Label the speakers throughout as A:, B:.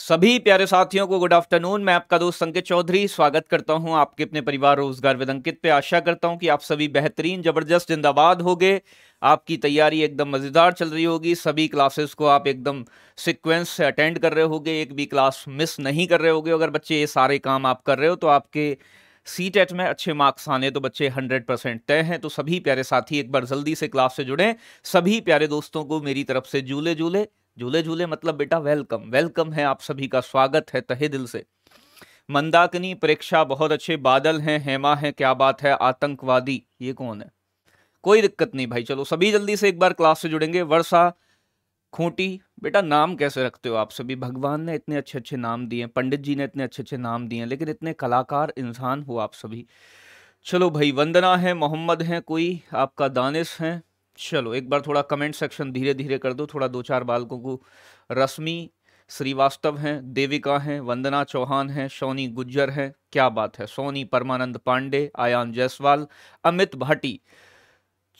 A: सभी प्यारे साथियों को गुड आफ्टरनून मैं आपका दोस्त संकेत चौधरी स्वागत करता हूं आपके अपने परिवार रोजगार वेदंकित पे आशा करता हूं कि आप सभी बेहतरीन जबरदस्त जिंदाबाद होगे आपकी तैयारी एकदम मज़ेदार चल रही होगी सभी क्लासेस को आप एकदम सिक्वेंस से अटेंड कर रहे होगे एक भी क्लास मिस नहीं कर रहे होगे अगर बच्चे ये सारे काम आप कर रहे हो तो आपके सी टेट e में अच्छे मार्क्स आने तो बच्चे 100 परसेंट तय हैं तो सभी प्यारे साथी एक बार जल्दी से क्लास से जुड़ें सभी प्यारे दोस्तों को मेरी तरफ से झूले झूले झूले झूले मतलब बेटा वेलकम वेलकम है आप सभी का स्वागत है तहे दिल से मंदाकिनी परीक्षा बहुत अच्छे बादल हैं हेमा है क्या बात है आतंकवादी ये कौन है कोई दिक्कत नहीं भाई चलो सभी जल्दी से एक बार क्लास से जुड़ेंगे वर्षा खूंटी बेटा नाम कैसे रखते हो आप सभी भगवान ने इतने अच्छे अच्छे नाम दिए पंडित जी ने इतने अच्छे अच्छे नाम दिए लेकिन इतने कलाकार इंसान हो आप सभी चलो भाई वंदना है मोहम्मद है कोई आपका दानिश हैं चलो एक बार थोड़ा कमेंट सेक्शन धीरे धीरे कर दो थोड़ा दो चार बालकों को रश्मि श्रीवास्तव हैं देविका हैं वंदना चौहान हैं सोनी गुज्जर हैं क्या बात है सोनी परमानंद पांडे आयान जायसवाल अमित भाटी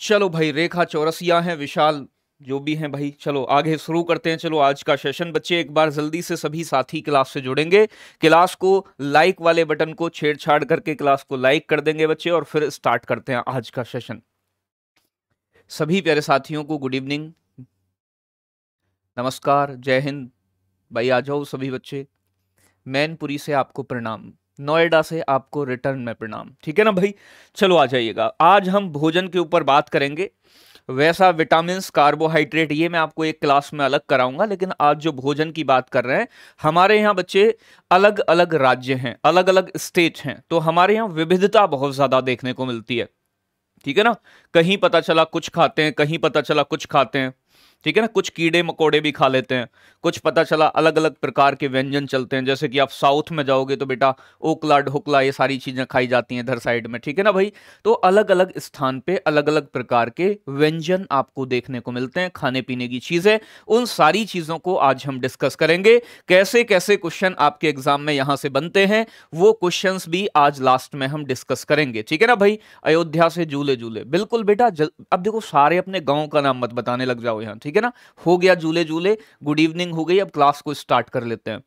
A: चलो भाई रेखा चौरसिया हैं विशाल जो भी हैं भाई चलो आगे शुरू करते हैं चलो आज का सेशन बच्चे एक बार जल्दी से सभी साथी क्लास से जुड़ेंगे क्लास को लाइक वाले बटन को छेड़छाड़ करके क्लास को लाइक कर देंगे बच्चे और फिर स्टार्ट करते हैं आज का सेशन सभी प्यारे साथियों को गुड इवनिंग नमस्कार जय हिंद भाई आ जाओ सभी बच्चे मैनपुरी से आपको प्रणाम नोएडा से आपको रिटर्न में प्रणाम ठीक है ना भाई चलो आ जाइएगा आज हम भोजन के ऊपर बात करेंगे वैसा विटामिन कार्बोहाइड्रेट ये मैं आपको एक क्लास में अलग कराऊंगा लेकिन आज जो भोजन की बात कर रहे हैं हमारे यहाँ बच्चे अलग अलग राज्य हैं अलग अलग स्टेट हैं तो हमारे यहाँ विविधता बहुत ज़्यादा देखने को मिलती है ठीक है ना कहीं पता चला कुछ खाते हैं कहीं पता चला कुछ खाते हैं ठीक है ना कुछ कीड़े मकोड़े भी खा लेते हैं कुछ पता चला अलग अलग प्रकार के व्यंजन चलते हैं जैसे कि आप साउथ में जाओगे तो बेटा ओकला ढोकला ये सारी चीज़ें खाई जाती हैं इधर साइड में ठीक है ना भाई तो अलग अलग स्थान पे अलग अलग प्रकार के व्यंजन आपको देखने को मिलते हैं खाने पीने की चीज़ें उन सारी चीज़ों को आज हम डिस्कस करेंगे कैसे कैसे क्वेश्चन आपके एग्जाम में यहाँ से बनते हैं वो क्वेश्चन भी आज लास्ट में हम डिस्कस करेंगे ठीक है ना भाई अयोध्या से झूले झूले बिल्कुल बेटा अब देखो सारे अपने गाँव का नाम मत बताने लग जाओ यहाँ ठीक ठीक है ना हो गया झूले झूले गुड इवनिंग हो गई अब क्लास को स्टार्ट कर लेते हैं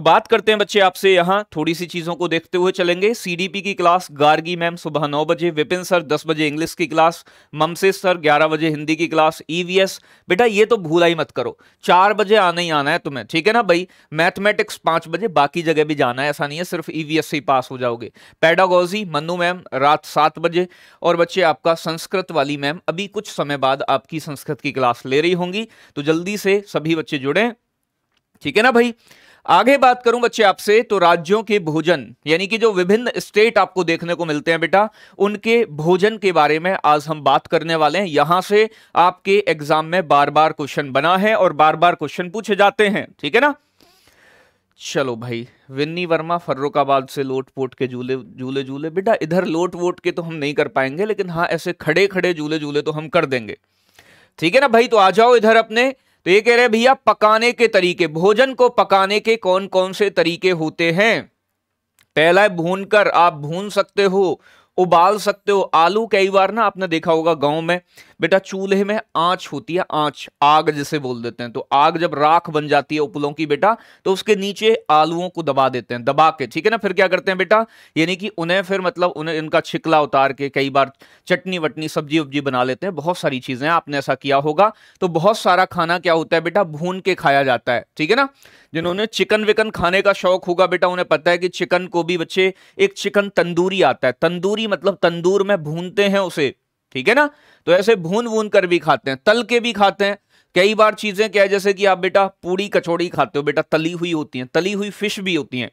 A: तो बात करते हैं बच्चे आपसे यहाँ थोड़ी सी चीज़ों को देखते हुए चलेंगे सीडीपी की क्लास गार्गी मैम सुबह नौ बजे विपिन सर दस बजे इंग्लिश की क्लास ममसेस सर ग्यारह बजे हिंदी की क्लास ईवीएस e बेटा ये तो भूला ही मत करो चार बजे आना ही आना है तुम्हें ठीक है ना भाई मैथमेटिक्स पांच बजे बाकी जगह भी जाना है ऐसा नहीं है सिर्फ ईवीएस e से ही पास हो जाओगे पैडागोजी मनु मैम रात सात बजे और बच्चे आपका संस्कृत वाली मैम अभी कुछ समय बाद आपकी संस्कृत की क्लास ले रही होंगी तो जल्दी से सभी बच्चे जुड़े ठीक है ना भाई आगे बात करूं बच्चे आपसे तो राज्यों के भोजन यानी कि जो विभिन्न स्टेट आपको देखने को मिलते हैं बेटा उनके भोजन के बारे में आज हम बात करने वाले हैं यहां से आपके एग्जाम में बार बार क्वेश्चन बना है और बार बार क्वेश्चन पूछे जाते हैं ठीक है ना चलो भाई विन्नी वर्मा फर्रुखाबाद से लोट पोट के झूले झूले झूले बेटा इधर लोट वोट के तो हम नहीं कर पाएंगे लेकिन हाँ ऐसे खड़े खड़े झूले झूले तो हम कर देंगे ठीक है ना भाई तो आ जाओ इधर अपने तो ये कह रहे हैं भैया पकाने के तरीके भोजन को पकाने के कौन कौन से तरीके होते हैं पहला है भून कर आप भून सकते हो उबाल सकते हो आलू कई बार ना आपने देखा होगा गांव में बेटा चूल्हे में आँच होती है आँच आग जिसे बोल देते हैं तो आग जब राख बन जाती है उपलों की बेटा तो उसके नीचे आलुओं को दबा देते हैं दबा के ठीक है ना फिर क्या करते हैं बेटा यानी कि उन्हें फिर मतलब उन्हें इनका छिकला उतार के कई बार चटनी वटनी सब्जी वब्जी बना लेते हैं बहुत सारी चीजें आपने ऐसा किया होगा तो बहुत सारा खाना क्या होता है बेटा भून के खाया जाता है ठीक है ना जिन्होंने चिकन विकन खाने का शौक होगा बेटा उन्हें पता है कि चिकन को भी बच्चे एक चिकन तंदूरी आता है तंदूरी मतलब तंदूर में भूनते हैं उसे ठीक है ना तो ऐसे भून भून कर भी खाते हैं तल के भी खाते हैं कई बार चीजें क्या है जैसे कि आप बेटा पूड़ी कचौड़ी खाते हो बेटा तली हुई होती हैं तली हुई फिश भी होती हैं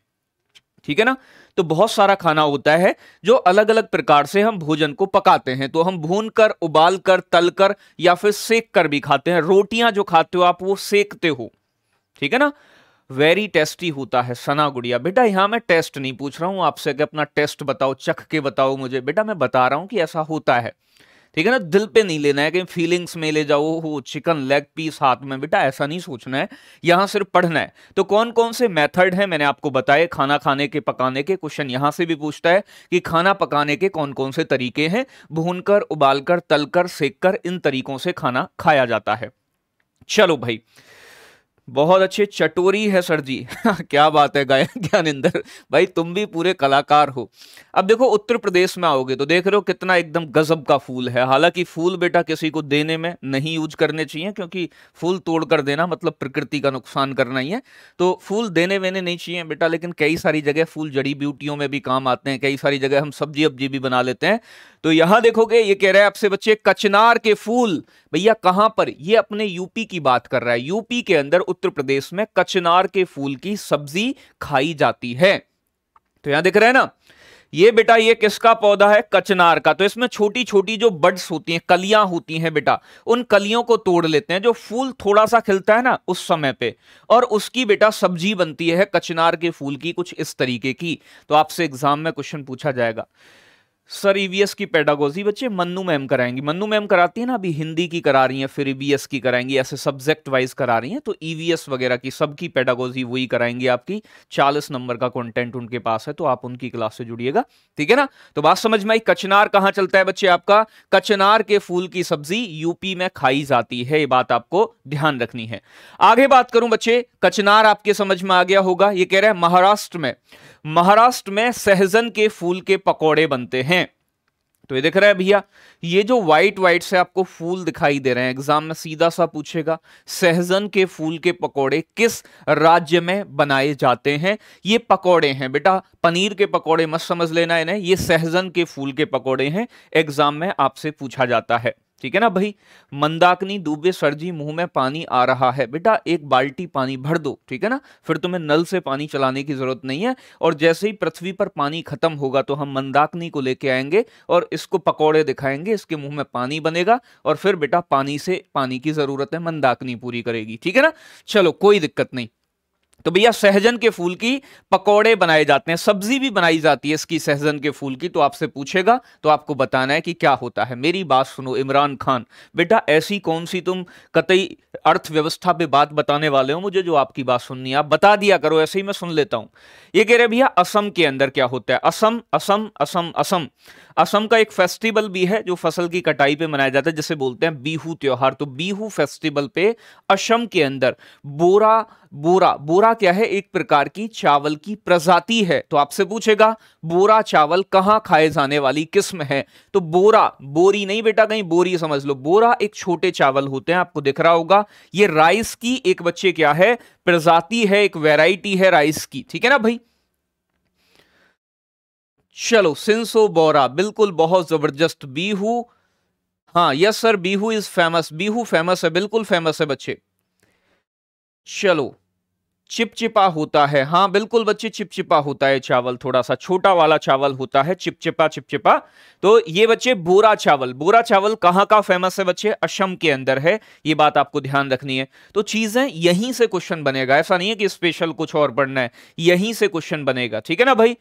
A: ठीक है ना तो बहुत सारा खाना होता है जो अलग अलग प्रकार से हम भोजन को पकाते हैं तो हम भून कर उबाल कर तल कर या फिर सेक कर भी खाते हैं रोटियां जो खाते हो आप वो सेकते हो ठीक है ना वेरी टेस्टी होता है सना गुड़िया बेटा यहाँ मैं टेस्ट नहीं पूछ रहा हूँ आपसे कि अपना टेस्ट बताओ चख के बताओ मुझे बेटा मैं बता रहा हूँ कि ऐसा होता है ठीक है ना दिल पे नहीं लेना है कि फीलिंग्स में ले जाओ हो चिकन लेग पीस हाथ में बेटा ऐसा नहीं सोचना है यहाँ सिर्फ पढ़ना है तो कौन कौन से मेथड हैं मैंने आपको बताए खाना खाने के पकाने के क्वेश्चन यहाँ से भी पूछता है कि खाना पकाने के कौन कौन से तरीके हैं भूनकर उबालकर तलकर सेक कर इन तरीकों से खाना खाया जाता है चलो भाई बहुत अच्छे चटोरी है सर जी क्या बात है गायन ज्ञानिंदर भाई तुम भी पूरे कलाकार हो अब देखो उत्तर प्रदेश में आओगे तो देख रहे हो कितना एकदम गजब का फूल है हालांकि फूल बेटा किसी को देने में नहीं यूज करने चाहिए क्योंकि फूल तोड़ कर देना मतलब प्रकृति का नुकसान करना ही है तो फूल देने वेने नहीं चाहिए बेटा लेकिन कई सारी जगह फूल जड़ी ब्यूटियों में भी काम आते हैं कई सारी जगह हम सब्जी वब्जी भी बना लेते हैं तो यहां देखोगे ये कह रहा है आपसे बच्चे कचनार के फूल भैया कहां पर ये अपने यूपी की बात कर रहा है यूपी के अंदर उत्तर प्रदेश में कचनार के फूल की सब्जी खाई जाती है तो यहां देख रहे हैं ना ये बेटा ये किसका पौधा है कचनार का तो इसमें छोटी छोटी जो बड्स होती हैं कलियां होती हैं बेटा उन कलियों को तोड़ लेते हैं जो फूल थोड़ा सा खिलता है ना उस समय पे और उसकी बेटा सब्जी बनती है कचनार के फूल की कुछ इस तरीके की तो आपसे एग्जाम में क्वेश्चन पूछा जाएगा सर ईवीएस की पेडागोजी बच्चे मन्नू मैम कराएंगी मन्नू मैम कराती है ना अभी हिंदी की करा रही हैं फिर ईवीएस e की कराएंगी ऐसे सब्जेक्ट वाइज करा रही हैं तो ईवीएस e वगैरह की सबकी पेडागोजी वही कराएंगी आपकी चालीस नंबर का कंटेंट उनके पास है तो आप उनकी क्लास से जुड़िएगा ठीक है ना तो बात समझ में आई कचनार कहाँ चलता है बच्चे आपका कचनार के फूल की सब्जी यूपी में खाई जाती है ये बात आपको ध्यान रखनी है आगे बात करूं बच्चे कचनार आपके समझ में आ गया होगा ये कह रहे हैं महाराष्ट्र में महाराष्ट्र में सहजन के फूल के पकौड़े बनते हैं तो ये दिख रहा है भैया ये जो व्हाइट व्हाइट से आपको फूल दिखाई दे रहे हैं एग्जाम में सीधा सा पूछेगा सहजन के फूल के पकोड़े किस राज्य में बनाए जाते हैं ये पकोड़े हैं बेटा पनीर के पकोड़े मत समझ लेना इन्हें ये सहजन के फूल के पकोड़े हैं एग्जाम में आपसे पूछा जाता है ठीक है ना भाई मंदाकिनी दूबे सर्जी मुंह में पानी आ रहा है बेटा एक बाल्टी पानी भर दो ठीक है ना फिर तुम्हें नल से पानी चलाने की जरूरत नहीं है और जैसे ही पृथ्वी पर पानी खत्म होगा तो हम मंदाकिनी को लेके आएंगे और इसको पकौड़े दिखाएंगे इसके मुंह में पानी बनेगा और फिर बेटा पानी से पानी की जरूरत है मंदाकिनी पूरी करेगी ठीक है ना चलो कोई दिक्कत नहीं तो भैया सहजन के फूल की पकोड़े बनाए जाते हैं सब्जी भी बनाई जाती है इसकी सहजन के फूल की तो आपसे पूछेगा तो आपको बताना है कि क्या होता है मेरी बात सुनो इमरान खान बेटा ऐसी कौन सी तुम कतई अर्थव्यवस्था पे बात बताने वाले हो मुझे जो आपकी बात सुननी है आप बता दिया करो ऐसे ही मैं सुन लेता हूं ये कह रहे भैया असम के अंदर क्या होता है असम असम असम असम असम का एक फेस्टिवल भी है जो फसल की कटाई पे मनाया जाता है जिसे बोलते हैं बीहू त्योहार तो बीहू फेस्टिवल पे असम के अंदर बोरा बोरा बोरा क्या है एक प्रकार की चावल की प्रजाति है तो आपसे पूछेगा बोरा चावल कहाँ खाए जाने वाली किस्म है तो बोरा बोरी नहीं बेटा कहीं बोरी समझ लो बोरा एक छोटे चावल होते हैं आपको दिख रहा होगा ये राइस की एक बच्चे क्या है प्रजाति है एक वेराइटी है राइस की ठीक है ना भाई चलो सिंसो बोरा बिल्कुल बहुत ज़बरदस्त बीहू हाँ yes sir Bihu is famous Bihu famous है बिल्कुल फेमस है बच्चे चलो चिपचिपा होता है हाँ बिल्कुल बच्चे चिपचिपा होता है चावल थोड़ा सा छोटा वाला चावल होता है चिपचिपा चिपचिपा तो ये बच्चे बोरा चावल बोरा चावल कहाँ का फेमस है बच्चे असम के अंदर है ये बात आपको ध्यान रखनी है तो चीजें यहीं से क्वेश्चन बनेगा ऐसा नहीं है कि स्पेशल कुछ और पढ़ना है यहीं से क्वेश्चन बनेगा ठीक है ना भाई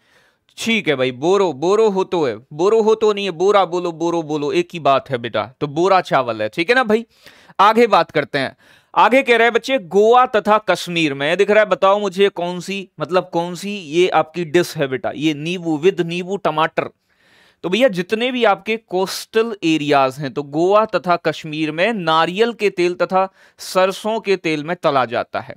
A: ठीक है भाई बोरो बोरो हो तो है बोरो हो तो नहीं है बोरा बोलो बोरो बोलो एक ही बात है बेटा तो बोरा चावल है ठीक है ना भाई आगे बात करते हैं आगे कह रहे हैं बच्चे गोवा तथा कश्मीर में दिख रहा है बताओ मुझे कौन सी मतलब कौन सी ये आपकी डिश है बेटा ये नींबू विद नींबू टमाटर तो भैया जितने भी आपके कोस्टल एरियाज हैं तो गोवा तथा कश्मीर में नारियल के तेल तथा सरसों के तेल में तला जाता है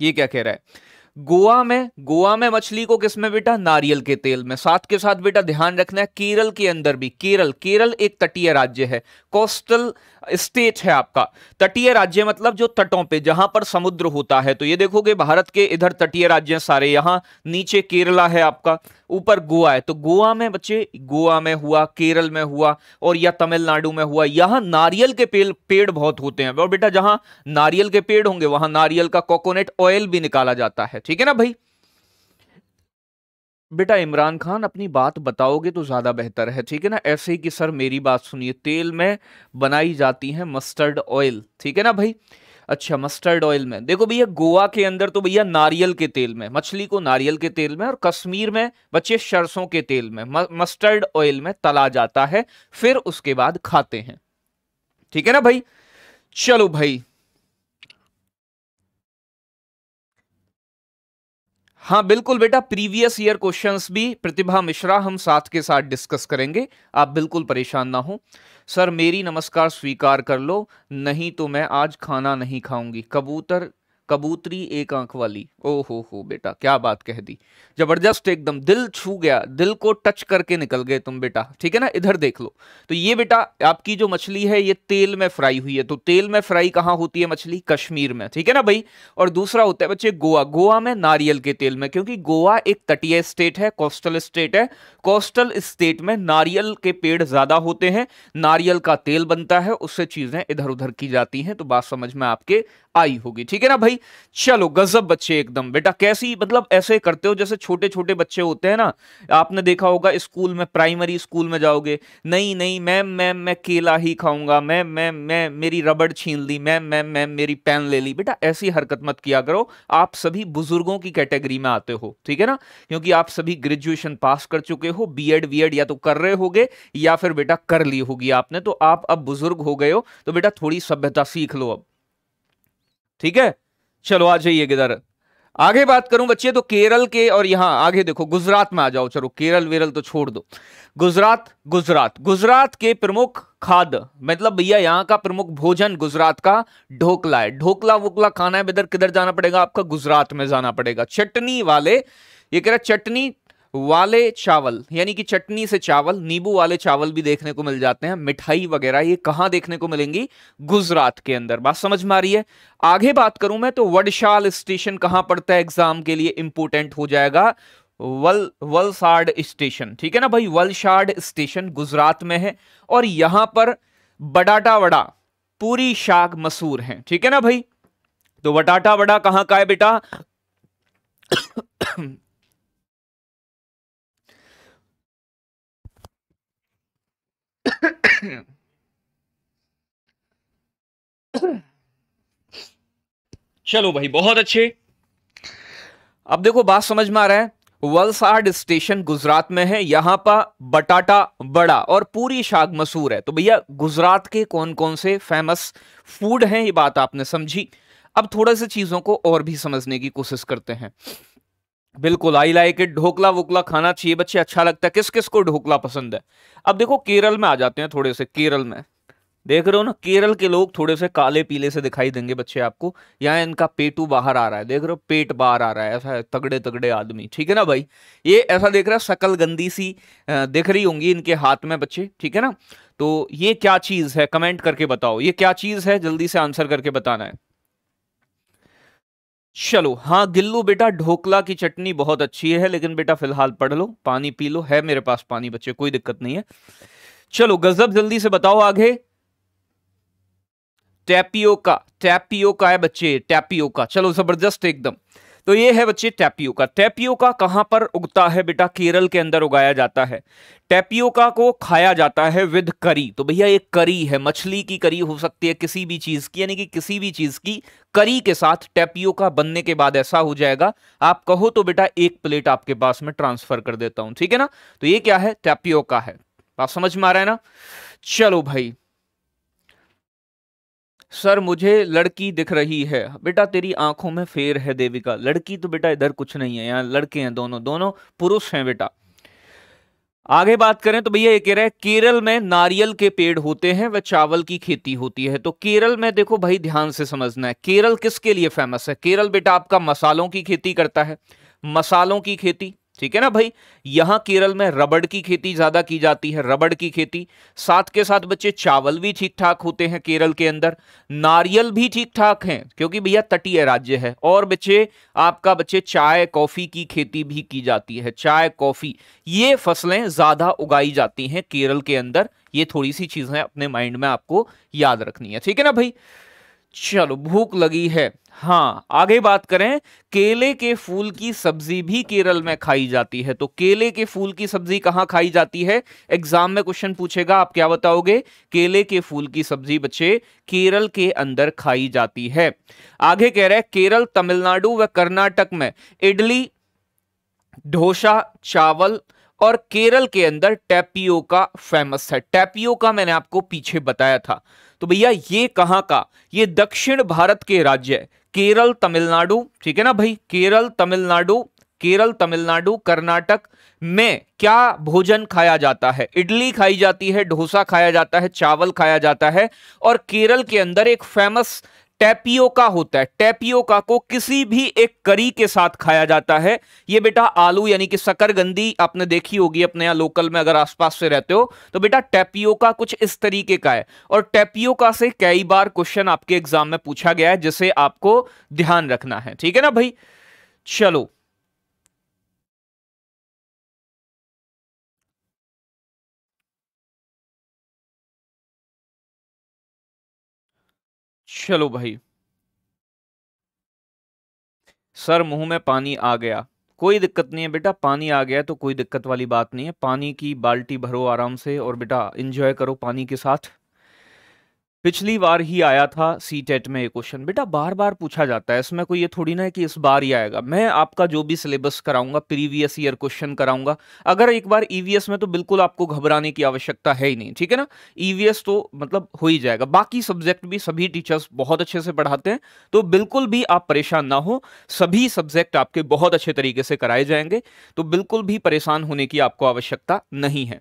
A: ये क्या कह रहा है गोवा में गोवा में मछली को किस में बेटा नारियल के तेल में साथ के साथ बेटा ध्यान रखना है केरल के अंदर भी केरल केरल एक तटीय राज्य है कोस्टल स्टेट है आपका तटीय राज्य मतलब जो तटों पे जहां पर समुद्र होता है तो ये देखोगे भारत के इधर तटीय राज्य सारे यहां नीचे केरला है आपका ऊपर गोवा है तो गोवा में बच्चे गोवा में हुआ केरल में हुआ और या तमिलनाडु में हुआ यहां नारियल के पेड़ पेड़ बहुत होते हैं और बेटा जहां नारियल के पेड़ होंगे वहां नारियल का कोकोनट ऑयल भी निकाला जाता है ठीक है ना भाई बेटा इमरान खान अपनी बात बताओगे तो ज़्यादा बेहतर है ठीक है ना ऐसे ही कि सर मेरी बात सुनिए तेल में बनाई जाती है मस्टर्ड ऑयल ठीक है ना भाई अच्छा मस्टर्ड ऑयल में देखो भैया गोवा के अंदर तो भैया नारियल के तेल में मछली को नारियल के तेल में और कश्मीर में बच्चे सरसों के तेल में मस्टर्ड ऑयल में तला जाता है फिर उसके बाद खाते हैं ठीक है ना भाई चलो भाई हाँ बिल्कुल बेटा प्रीवियस ईयर क्वेश्चंस भी प्रतिभा मिश्रा हम साथ के साथ डिस्कस करेंगे आप बिल्कुल परेशान ना हो सर मेरी नमस्कार स्वीकार कर लो नहीं तो मैं आज खाना नहीं खाऊंगी कबूतर कबूतरी एक आंख वाली ओ हो हो बेटा क्या बात कह दी जबरदस्त एकदम दिल छू गया दिल को टच करके निकल गए तुम बेटा ठीक है ना इधर देख लो तो ये बेटा आपकी जो मछली है ये तेल में फ्राई हुई है तो तेल में फ्राई कहाँ होती है मछली कश्मीर में ठीक है ना भाई और दूसरा होता है बच्चे गोवा गोवा में नारियल के तेल में क्योंकि गोवा एक तटीय स्टेट है कोस्टल स्टेट है कोस्टल स्टेट में नारियल के पेड़ ज्यादा होते हैं नारियल का तेल बनता है उससे चीजें इधर उधर की जाती हैं तो बात समझ में आपके आई होगी ठीक है ना भाई भाई चलो गजब बच्चे एकदम बेटा कैसी मतलब ऐसे करते हो जैसे छोटे छोटे बच्चे होते हैं ना आपने देखा होगा स्कूल में प्राइमरी स्कूल में जाओगे नहीं नहीं मैम मैम मैं केला ही खाऊंगा मैम मैम मैं मेरी रबड़ छीन ली मैम मैम मैम मेरी पेन ले ली बेटा ऐसी हरकत मत किया करो आप सभी बुजुर्गों की कैटेगरी में आते हो ठीक है ना क्योंकि आप सभी ग्रेजुएशन पास कर चुके हो बी एड या तो कर रहे हो या फिर बेटा कर ली होगी आपने तो आप अब बुजुर्ग हो गए हो तो बेटा थोड़ी सभ्यता सीख लो अब ठीक है चलो आ जाइए किधर आगे बात करूं बच्चे तो केरल के और यहां आगे देखो गुजरात में आ जाओ चलो केरल वेरल तो छोड़ दो गुजरात गुजरात गुजरात के प्रमुख खाद मतलब भैया यहां का प्रमुख भोजन गुजरात का ढोकला है ढोकला वोकला खाना है किधर जाना पड़ेगा आपका गुजरात में जाना पड़ेगा चटनी वाले ये कह रहा चटनी वाले चावल यानी कि चटनी से चावल नींबू वाले चावल भी देखने को मिल जाते हैं मिठाई वगैरह ये कहाँ देखने को मिलेंगी गुजरात के अंदर बात समझ में आ रही है आगे बात करूं मैं तो वडशाल स्टेशन कहाँ पड़ता है एग्जाम के लिए इंपोर्टेंट हो जाएगा वल वलसाड स्टेशन ठीक है ना भाई वलसाड स्टेशन गुजरात में है और यहां पर बडाटा वड़ा पूरी शाक मसूर है ठीक है ना भाई तो बटाटा वड़ा कहाँ का है बेटा चलो भाई बहुत अच्छे अब देखो बात समझ में आ रहा है वलसाड स्टेशन गुजरात में है यहां पर बटाटा बड़ा और पूरी शाग मशहूर है तो भैया गुजरात के कौन कौन से फेमस फूड हैं ये बात आपने समझी अब थोड़ा से चीजों को और भी समझने की कोशिश करते हैं बिल्कुल आई लाइक इट ढोकला वोकला खाना चाहिए बच्चे अच्छा लगता है किस किस को ढोकला पसंद है अब देखो केरल में आ जाते हैं थोड़े से केरल में देख रहे हो ना केरल के लोग थोड़े से काले पीले से दिखाई देंगे बच्चे आपको यहाँ इनका पेटू बाहर आ रहा है देख रहे हो पेट बाहर आ रहा है ऐसा है तगड़े तगड़े आदमी ठीक है ना भाई ये ऐसा देख रहा है शकल गंदी सी दिख रही होंगी इनके हाथ में बच्चे ठीक है ना तो ये क्या चीज़ है कमेंट करके बताओ ये क्या चीज़ है जल्दी से आंसर करके बताना है चलो हाँ गिल्लू बेटा ढोकला की चटनी बहुत अच्छी है लेकिन बेटा फिलहाल पढ़ लो पानी पी लो है मेरे पास पानी बच्चे कोई दिक्कत नहीं है चलो गजब जल्दी से बताओ आगे टैपियो का टैपियो का है बच्चे टैपियो का चलो जबरदस्त एकदम तो ये है बच्चे टैपियो का टैपियो का कहां पर उगता है बेटा केरल के अंदर उगाया जाता है टैपियो का को खाया जाता है विद करी तो भैया ये करी है मछली की करी हो सकती है किसी भी चीज़ की यानी कि किसी भी चीज़ की करी के साथ टैपियो का बनने के बाद ऐसा हो जाएगा आप कहो तो बेटा एक प्लेट आपके पास में ट्रांसफर कर देता हूं ठीक है ना तो ये क्या है का है आप समझ में आ रहा है ना चलो भाई सर मुझे लड़की दिख रही है बेटा तेरी आंखों में फेर है देविका लड़की तो बेटा इधर कुछ नहीं है यहाँ लड़के हैं दोनों दोनों पुरुष हैं बेटा आगे बात करें तो भैया ये कह रहे हैं केरल में नारियल के पेड़ होते हैं व चावल की खेती होती है तो केरल में देखो भाई ध्यान से समझना है केरल किसके लिए फेमस है केरल बेटा आपका मसालों की खेती करता है मसालों की खेती ठीक है ना भाई यहाँ केरल में रबड़ की खेती ज़्यादा की जाती है रबड़ की खेती साथ के साथ बच्चे चावल भी ठीक ठाक होते हैं केरल के अंदर नारियल भी ठीक ठाक हैं क्योंकि भैया तटीय राज्य है और बच्चे आपका बच्चे चाय कॉफ़ी की खेती भी की जाती है चाय कॉफ़ी ये फसलें ज़्यादा उगाई जाती हैं केरल के अंदर ये थोड़ी सी चीज़ें अपने माइंड में आपको याद रखनी है ठीक है ना भाई चलो भूख लगी है हाँ आगे बात करें केले के फूल की सब्जी भी केरल में खाई जाती है तो केले के फूल की सब्जी कहाँ खाई जाती है एग्जाम में क्वेश्चन पूछेगा आप क्या बताओगे केले के फूल की सब्जी बच्चे केरल के अंदर खाई जाती है आगे कह रहे हैं केरल तमिलनाडु व कर्नाटक में इडली ढोसा चावल और केरल के अंदर टैपियो का फेमस है टैपियो का मैंने आपको पीछे बताया था तो भैया ये कहाँ का ये दक्षिण भारत के राज्य है केरल तमिलनाडु ठीक है ना भाई केरल तमिलनाडु केरल तमिलनाडु कर्नाटक में क्या भोजन खाया जाता है इडली खाई जाती है डोसा खाया जाता है चावल खाया जाता है और केरल के अंदर एक फेमस टेपियोका होता है टैपियोका को किसी भी एक करी के साथ खाया जाता है ये बेटा आलू यानी कि सकरगंदी आपने देखी होगी अपने यहाँ लोकल में अगर आसपास से रहते हो तो बेटा टेपियोका कुछ इस तरीके का है और टेपियोका से कई बार क्वेश्चन आपके एग्जाम में पूछा गया है जिसे आपको ध्यान रखना है ठीक है ना भाई चलो चलो भाई सर मुंह में पानी आ गया कोई दिक्कत नहीं है बेटा पानी आ गया तो कोई दिक्कत वाली बात नहीं है पानी की बाल्टी भरो आराम से और बेटा इंजॉय करो पानी के साथ पिछली बार ही आया था सी टेट e में ये क्वेश्चन बेटा बार बार पूछा जाता है इसमें कोई ये थोड़ी ना है कि इस बार ही आएगा मैं आपका जो भी सिलेबस कराऊंगा प्रीवियस ईयर क्वेश्चन कराऊंगा अगर एक बार ईवीएस e में तो बिल्कुल आपको घबराने की आवश्यकता है ही नहीं ठीक है ना ईवीएस e तो मतलब हो ही जाएगा बाकी सब्जेक्ट भी सभी टीचर्स बहुत अच्छे से पढ़ाते हैं तो बिल्कुल भी आप परेशान ना हो सभी सब्जेक्ट आपके बहुत अच्छे तरीके से कराए जाएंगे तो बिल्कुल भी परेशान होने की आपको आवश्यकता नहीं है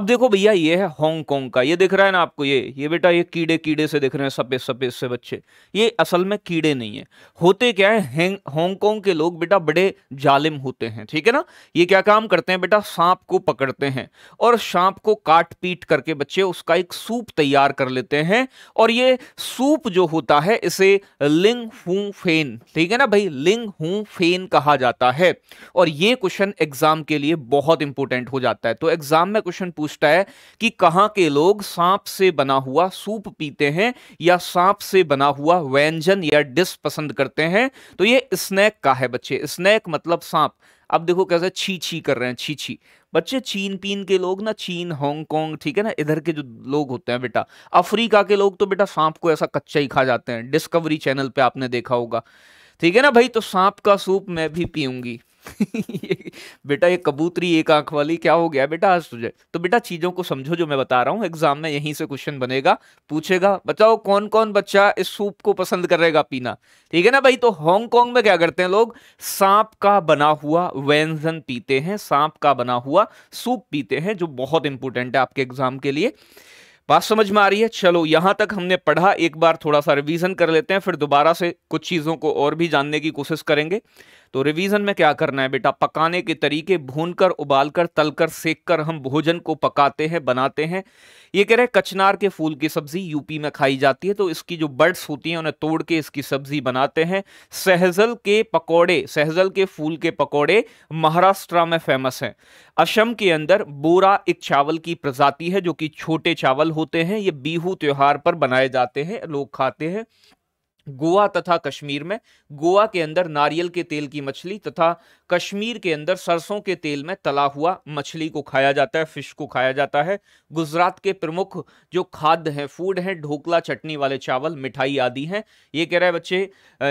A: अब देखो भैया ये है हांगकॉन्ग का ये दिख रहा है ना आपको ये ये बेटा ये कीड़े कीड़े कीड़े से दिख रहे हैं सफेद सफेद से बच्चे ये असल में कीड़े नहीं है होते क्या है हांगकॉन्ग के लोग बेटा बड़े जालिम होते हैं ठीक है ना ये क्या काम करते हैं बेटा सांप को पकड़ते हैं और सांप को काट पीट करके बच्चे उसका एक सूप तैयार कर लेते हैं और ये सूप जो होता है इसे लिंग हूं फेन ठीक है ना भाई लिंग हूं फेन कहा जाता है और ये क्वेश्चन एग्जाम के लिए बहुत इंपॉर्टेंट हो जाता है तो एग्जाम में क्वेश्चन पूछता है कि कहां के लोग सांप से बना हुआ सूप पी पीते हैं या सांप से बना हुआ व्यंजन या डिश पसंद करते हैं तो ये स्नैक का है बच्चे स्नैक मतलब सांप अब देखो कैसे छी छी कर रहे हैं छी छी बच्चे चीन पीन के लोग ना चीन हांगकांग ठीक है ना इधर के जो लोग होते हैं बेटा अफ्रीका के लोग तो बेटा सांप को ऐसा कच्चा ही खा जाते हैं डिस्कवरी चैनल पे आपने देखा होगा ठीक है ना भाई तो सांप का सूप मैं भी पीऊंगी बेटा ये कबूतरी एक आंख वाली क्या हो गया बेटा आज तुझे तो बेटा चीजों को समझो जो मैं बता रहा हूँ एग्जाम में यहीं से क्वेश्चन बनेगा पूछेगा बचाओ कौन कौन बच्चा इस सूप को पसंद करेगा पीना ठीक है ना भाई तो हांगकांग में क्या करते हैं लोग सांप का बना हुआ व्यंजन पीते हैं सांप का बना हुआ सूप पीते हैं जो बहुत इंपॉर्टेंट है आपके एग्जाम के लिए बात समझ में आ रही है चलो यहां तक हमने पढ़ा एक बार थोड़ा सा रिवीजन कर लेते हैं फिर दोबारा से कुछ चीजों को और भी जानने की कोशिश करेंगे तो रिवीजन में क्या करना है बेटा पकाने के तरीके भूनकर उबालकर तलकर सेककर हम भोजन को पकाते हैं बनाते हैं ये कह रहे हैं कचनार के फूल की सब्जी यूपी में खाई जाती है तो इसकी जो बर्ड्स होती हैं उन्हें तोड़ के इसकी सब्जी बनाते हैं सहजल के पकौड़े सहजल के फूल के पकौड़े महाराष्ट्र में फेमस हैं असम के अंदर बोरा एक चावल की प्रजाति है जो कि छोटे चावल होते हैं ये बीहू त्यौहार पर बनाए जाते हैं लोग खाते हैं गोवा तथा कश्मीर में गोवा के अंदर नारियल के तेल की मछली तथा कश्मीर के अंदर सरसों के तेल में तला हुआ मछली को खाया जाता है फिश को खाया जाता है गुजरात के प्रमुख जो खाद्य हैं फूड हैं ढोकला चटनी वाले चावल मिठाई आदि हैं ये कह रहे हैं बच्चे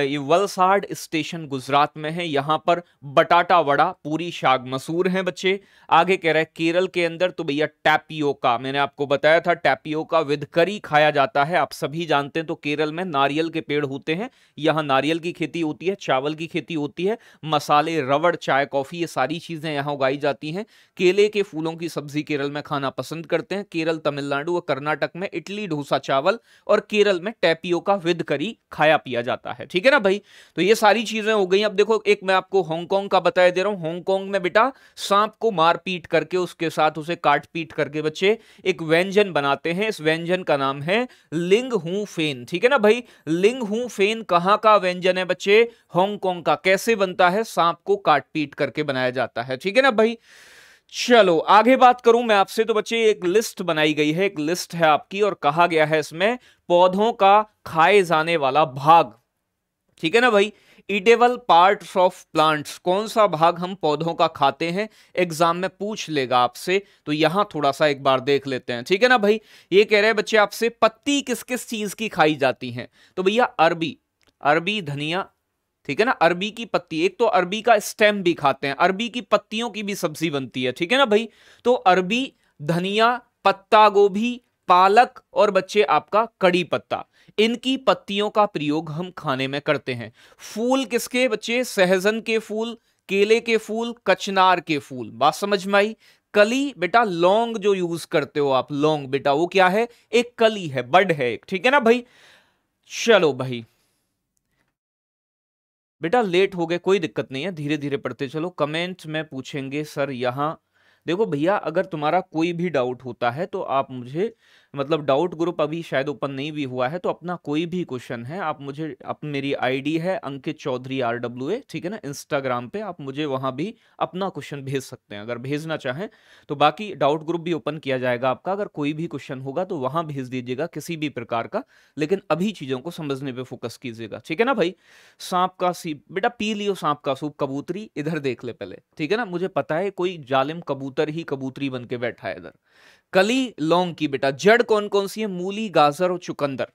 A: ये वलसाड स्टेशन गुजरात में है यहाँ पर बटाटा वड़ा पूरी शाग मसूर हैं बच्चे आगे कह रहे हैं केरल के अंदर तो भैया टैपियोका मैंने आपको बताया था टैपियोका विद करी खाया जाता है आप सभी जानते हैं तो केरल में नारियल के पेड़ होते हैं यहाँ नारियल की खेती होती है चावल की खेती होती है मसाले रवा कावड़ चाय कॉफ़ी ये सारी चीज़ें यहाँ उगाई जाती हैं केले के फूलों की सब्जी केरल में खाना पसंद करते हैं केरल तमिलनाडु और कर्नाटक में इडली डोसा चावल और केरल में टैपियो का विद करी खाया पिया जाता है ठीक है ना भाई तो ये सारी चीज़ें हो गई अब देखो एक मैं आपको हांगकॉन्ग का बताया दे रहा हूँ हांगकॉन्ग में बेटा सांप को मार पीट करके उसके साथ उसे काट पीट करके बच्चे एक व्यंजन बनाते हैं इस व्यंजन का नाम है लिंग हूं फेन ठीक है ना भाई लिंग हूं फेन कहाँ का व्यंजन है बच्चे हांगकॉन्ग का कैसे बनता है सांप को काट काट पीट करके बनाया जाता है ठीक है ना भाई चलो आगे बात करूं मैं आपसे तो बच्चे एक लिस्ट बनाई गई है एक लिस्ट है आपकी और कहा गया है इसमें पौधों का खाए जाने वाला भाग ठीक है ना भाई इटेबल पार्ट्स ऑफ प्लांट्स कौन सा भाग हम पौधों का खाते हैं एग्जाम में पूछ लेगा आपसे तो यहां थोड़ा सा एक बार देख लेते हैं ठीक है ना भाई ये कह रहे हैं बच्चे आपसे पत्ती किस किस चीज की खाई जाती है तो भैया अरबी अरबी धनिया ठीक है ना अरबी की पत्ती एक तो अरबी का स्टेम भी खाते हैं अरबी की पत्तियों की भी सब्जी बनती है ठीक है ना भाई तो अरबी धनिया पत्ता गोभी पालक और बच्चे आपका कड़ी पत्ता इनकी पत्तियों का प्रयोग हम खाने में करते हैं फूल किसके बच्चे सहजन के फूल केले के फूल कचनार के फूल बात समझ में आई कली बेटा लौंग जो यूज करते हो आप लौंग बेटा वो क्या है एक कली है बड है ठीक है ना भाई चलो भाई बेटा लेट हो गए कोई दिक्कत नहीं है धीरे धीरे पढ़ते चलो कमेंट्स में पूछेंगे सर यहाँ देखो भैया अगर तुम्हारा कोई भी डाउट होता है तो आप मुझे मतलब डाउट ग्रुप अभी शायद ओपन नहीं भी हुआ है तो अपना कोई भी क्वेश्चन है आप मुझे आप मेरी आईडी है Ankit Chaudhary R W A ठीक है ना इंस्टाग्राम पे आप मुझे वहाँ भी अपना क्वेश्चन भेज सकते हैं अगर भेजना चाहें तो बाकी डाउट ग्रुप भी ओपन किया जाएगा आपका अगर कोई भी क्वेश्चन होगा तो वहाँ भेज दीजिएगा किसी भी प्रकार का लेकिन अभी चीज़ों को समझने पर फोकस कीजिएगा ठीक है ना भाई सांप का सीप बेटा पी लियो सांप का सूप कबूतरी इधर देख ले पहले ठीक है ना मुझे पता है कोई जालिम कबूतर ही कबूतरी बन के बैठा है इधर कली लौंग की बेटा जड़ कौन कौन सी है मूली गाजर और चुकंदर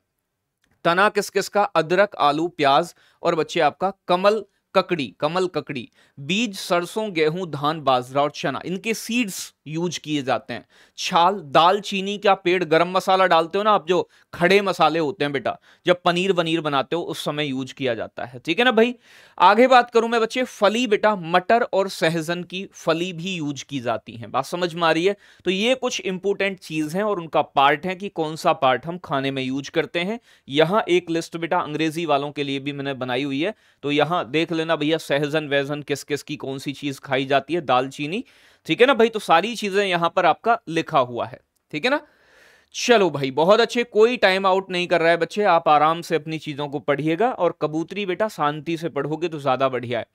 A: तना किस किस का अदरक आलू प्याज और बच्चे आपका कमल ककड़ी कमल ककड़ी बीज सरसों गेहूं धान बाजरा और चना इनके सीड्स यूज किए जाते हैं छाल दालचीनी का पेड़ गरम मसाला डालते हो ना आप जो खड़े मसाले होते हैं बेटा जब पनीर वनीर बनाते हो उस समय यूज किया जाता है ठीक है ना भाई आगे बात करूं मैं बच्चे फली बेटा मटर और सहजन की फली भी यूज की जाती है बात समझ में आ रही है तो ये कुछ इंपोर्टेंट चीज है और उनका पार्ट है कि कौन सा पार्ट हम खाने में यूज करते हैं यहां एक लिस्ट बेटा अंग्रेजी वालों के लिए भी मैंने बनाई हुई है तो यहां देख लेना भैया सहजन वहजन किस किस की कौन सी चीज खाई जाती है दालचीनी ठीक है ना भाई तो सारी चीजें यहां पर आपका लिखा हुआ है ठीक है ना चलो भाई बहुत अच्छे कोई टाइम आउट नहीं कर रहा है बच्चे आप आराम से अपनी चीजों को पढ़िएगा और कबूतरी बेटा शांति से पढ़ोगे तो ज्यादा बढ़िया है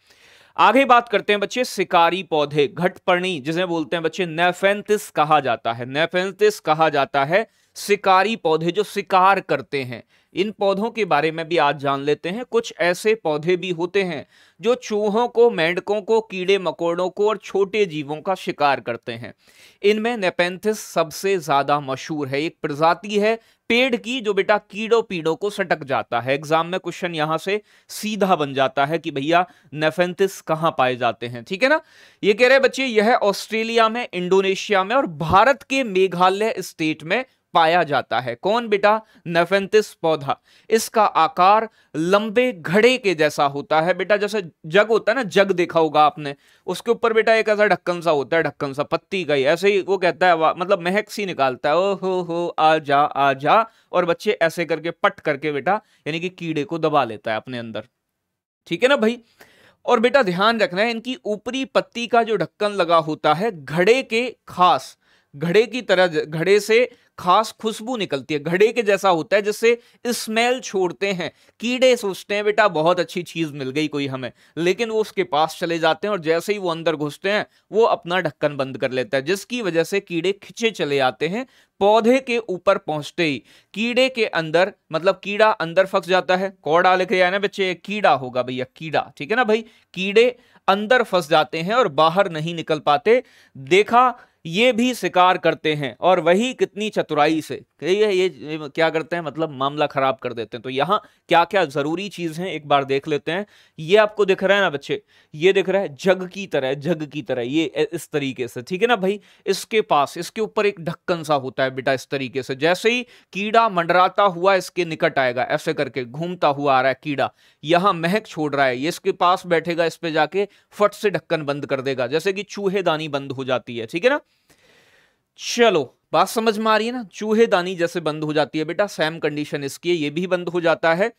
A: आगे बात करते हैं बच्चे शिकारी पौधे घटपर्णी जिसे बोलते हैं बच्चे नेफेंथिस कहा जाता है नेफेंथिस कहा जाता है शिकारी पौधे जो शिकार करते हैं इन पौधों के बारे में भी आज जान लेते हैं कुछ ऐसे पौधे भी होते हैं जो चूहों को मेंढकों को कीड़े मकोड़ों को और छोटे जीवों का शिकार करते हैं इनमें नेपेंथिस सबसे ज़्यादा मशहूर है एक प्रजाति है पेड़ की जो बेटा कीड़ों पीड़ों को सटक जाता है एग्जाम में क्वेश्चन यहाँ से सीधा बन जाता है कि भैया नेफेंथिस कहाँ पाए जाते हैं ठीक है ना ये कह रहे बच्चे यह ऑस्ट्रेलिया में इंडोनेशिया में और भारत के मेघालय स्टेट में पाया जाता है कौन बेटा नफेंतिस पौधा इसका आकार लंबे घड़े के जैसा होता है बेटा जैसे जग होता है ना जग देखा होगा आपने उसके ऊपर बेटा एक ऐसा ढक्कन सा होता है ढक्कन सा पत्ती का ही ऐसे ही वो कहता है मतलब महक सी निकालता है ओ हो हो आ जा आ जा और बच्चे ऐसे करके पट करके बेटा यानी कि कीड़े को दबा लेता है अपने अंदर ठीक है ना भाई और बेटा ध्यान रखना है इनकी ऊपरी पत्ती का जो ढक्कन लगा होता है घड़े के खास घड़े की तरह घड़े से खास खुशबू निकलती है घड़े के जैसा होता है जिससे स्मेल छोड़ते हैं कीड़े सोचते हैं बेटा बहुत अच्छी चीज मिल गई कोई हमें लेकिन वो उसके पास चले जाते हैं और जैसे ही वो अंदर घुसते हैं वो अपना ढक्कन बंद कर लेता है जिसकी वजह से कीड़े खिंचे चले आते हैं पौधे के ऊपर पहुंचते ही कीड़े के अंदर मतलब कीड़ा अंदर फंस जाता है कौड़ा लिख दिया है ना बच्चे कीड़ा होगा भैया कीड़ा ठीक है ना भाई कीड़े अंदर फंस जाते हैं और बाहर नहीं निकल पाते देखा ये भी स्वीकार करते हैं और वही कितनी चतुराई से ये ये, ये क्या करते हैं मतलब मामला खराब कर देते हैं तो यहाँ क्या क्या ज़रूरी चीज़ है एक बार देख लेते हैं ये आपको दिख रहा है ना बच्चे ये दिख रहा है जग की तरह जग की तरह ये इस तरीके से ठीक है ना भाई इसके पास इसके ऊपर एक ढक्कन सा होता है बेटा इस तरीके से जैसे ही कीड़ा मंडराता हुआ इसके निकट आएगा ऐसे करके घूमता हुआ आ रहा है कीड़ा यहाँ महक छोड़ रहा है ये इसके पास बैठेगा इस पे जाके फट से ढक्कन बंद कर देगा जैसे कि दानी बंद हो जाती है ठीक है ना चलो बात समझ में आ रही है ना चूहेदानी जैसे बंद हो जाती है बेटा सेम कंडीशन इसकी है ये भी बंद हो जाता है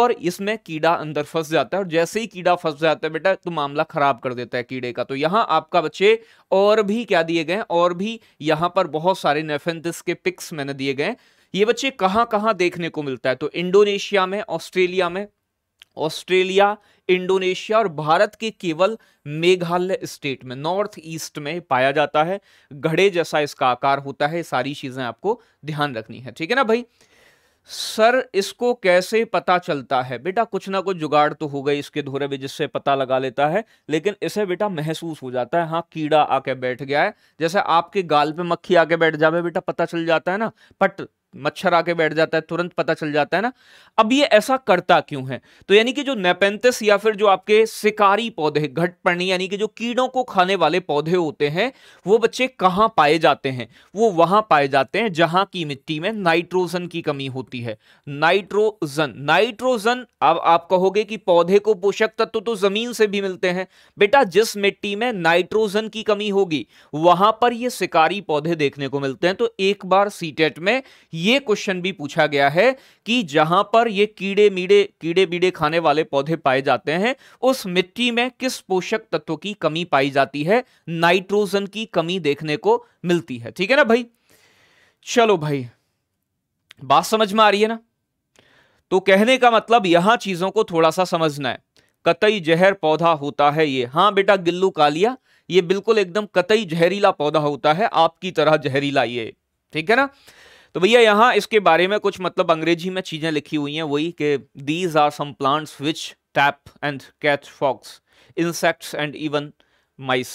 A: और इसमें कीड़ा अंदर फंस जाता है और जैसे ही कीड़ा फंस जाता है बेटा तो मामला खराब कर देता है कीड़े का तो यहाँ आपका बच्चे और भी क्या दिए गए और भी यहाँ पर बहुत सारे नेफेंथिस के पिक्स मैंने दिए गए ये बच्चे कहाँ कहाँ देखने को मिलता है तो इंडोनेशिया में ऑस्ट्रेलिया में ऑस्ट्रेलिया इंडोनेशिया और भारत के केवल मेघालय स्टेट में नॉर्थ ईस्ट में पाया जाता है घड़े जैसा इसका आकार होता है सारी चीजें आपको ध्यान रखनी है ठीक है ना भाई सर इसको कैसे पता चलता है बेटा कुछ ना कुछ जुगाड़ तो हो गई इसके धोरे में जिससे पता लगा लेता है लेकिन इसे बेटा महसूस हो जाता है हाँ कीड़ा आके बैठ गया है जैसे आपके गाल पे मक्खी आके बैठ जावे बेटा पता चल जाता है ना पट मच्छर आके बैठ जाता है तुरंत पता चल जाता है ना अब ये ऐसा करता क्यों है तो यानी कि जो नेपेंथिस या फिर जो आपके शिकारी पौधे घटपर्णी यानी कि जो कीड़ों को खाने वाले पौधे होते हैं वो बच्चे कहाँ पाए जाते हैं वो वहां पाए जाते हैं जहां की मिट्टी में नाइट्रोजन की कमी होती है नाइट्रोजन नाइट्रोजन अब आप कहोगे कि पौधे को पोषक तत्व तो जमीन से भी मिलते हैं बेटा जिस मिट्टी में नाइट्रोजन की कमी होगी वहां पर ये शिकारी पौधे देखने को मिलते हैं तो एक बार सीटेट में ये क्वेश्चन भी पूछा गया है कि जहां पर ये कीड़े मीड़े कीड़े बीड़े खाने वाले पौधे पाए जाते हैं उस मिट्टी में किस पोषक तत्व की कमी पाई जाती है नाइट्रोजन की कमी देखने को मिलती है ठीक है ना भाई चलो भाई बात समझ में आ रही है ना तो कहने का मतलब यहां चीजों को थोड़ा सा समझना है कतई जहर पौधा होता है ये हाँ बेटा गिल्लू कालिया ये बिल्कुल एकदम कतई जहरीला पौधा होता है आपकी तरह जहरीला ये ठीक है ना तो भैया यहाँ इसके बारे में कुछ मतलब अंग्रेजी में चीज़ें लिखी हुई हैं वही कि these are some plants which trap and catch fox insects and even mice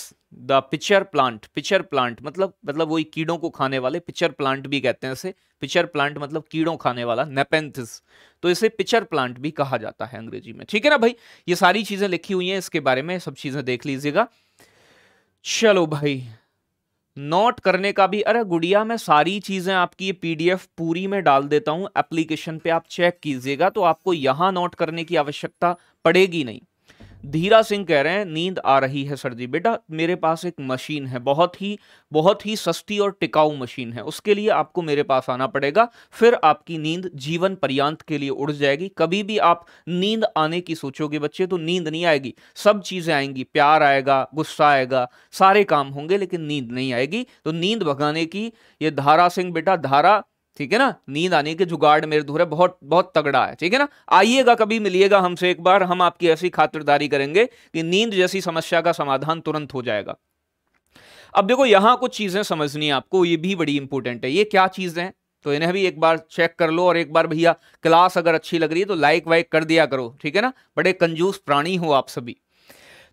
A: the pitcher plant pitcher plant मतलब मतलब वही कीड़ों को खाने वाले पिचर प्लांट भी कहते हैं इसे पिचर प्लांट मतलब कीड़ों खाने वाला नेपेंथिस तो इसे पिचर प्लांट भी कहा जाता है अंग्रेजी में ठीक है ना भाई ये सारी चीज़ें लिखी हुई हैं इसके बारे में सब चीज़ें देख लीजिएगा चलो भाई नोट करने का भी अरे गुड़िया मैं सारी चीज़ें आपकी ये पीडीएफ पूरी में डाल देता हूँ एप्लीकेशन पे आप चेक कीजिएगा तो आपको यहाँ नोट करने की आवश्यकता पड़ेगी नहीं धीरा सिंह कह रहे हैं नींद आ रही है सर जी बेटा मेरे पास एक मशीन है बहुत ही बहुत ही सस्ती और टिकाऊ मशीन है उसके लिए आपको मेरे पास आना पड़ेगा फिर आपकी नींद जीवन पर्यांत के लिए उड़ जाएगी कभी भी आप नींद आने की सोचोगे बच्चे तो नींद नहीं आएगी सब चीज़ें आएंगी प्यार आएगा गुस्सा आएगा सारे काम होंगे लेकिन नींद नहीं आएगी तो नींद भगाने की ये धारा सिंह बेटा धारा ठीक है ना नींद आने के जुगाड़ मेरे दूर है बहुत बहुत तगड़ा है ठीक है ना आइएगा कभी मिलिएगा हमसे एक बार हम आपकी ऐसी खातिरदारी करेंगे कि नींद जैसी समस्या का समाधान तुरंत हो जाएगा अब देखो यहां कुछ चीजें समझनी है आपको ये भी बड़ी इंपॉर्टेंट है ये क्या चीजें हैं तो इन्हें भी एक बार चेक कर लो और एक बार भैया क्लास अगर अच्छी लग रही है तो लाइक वाइक कर दिया करो ठीक है ना बड़े कंजूस प्राणी हो आप सभी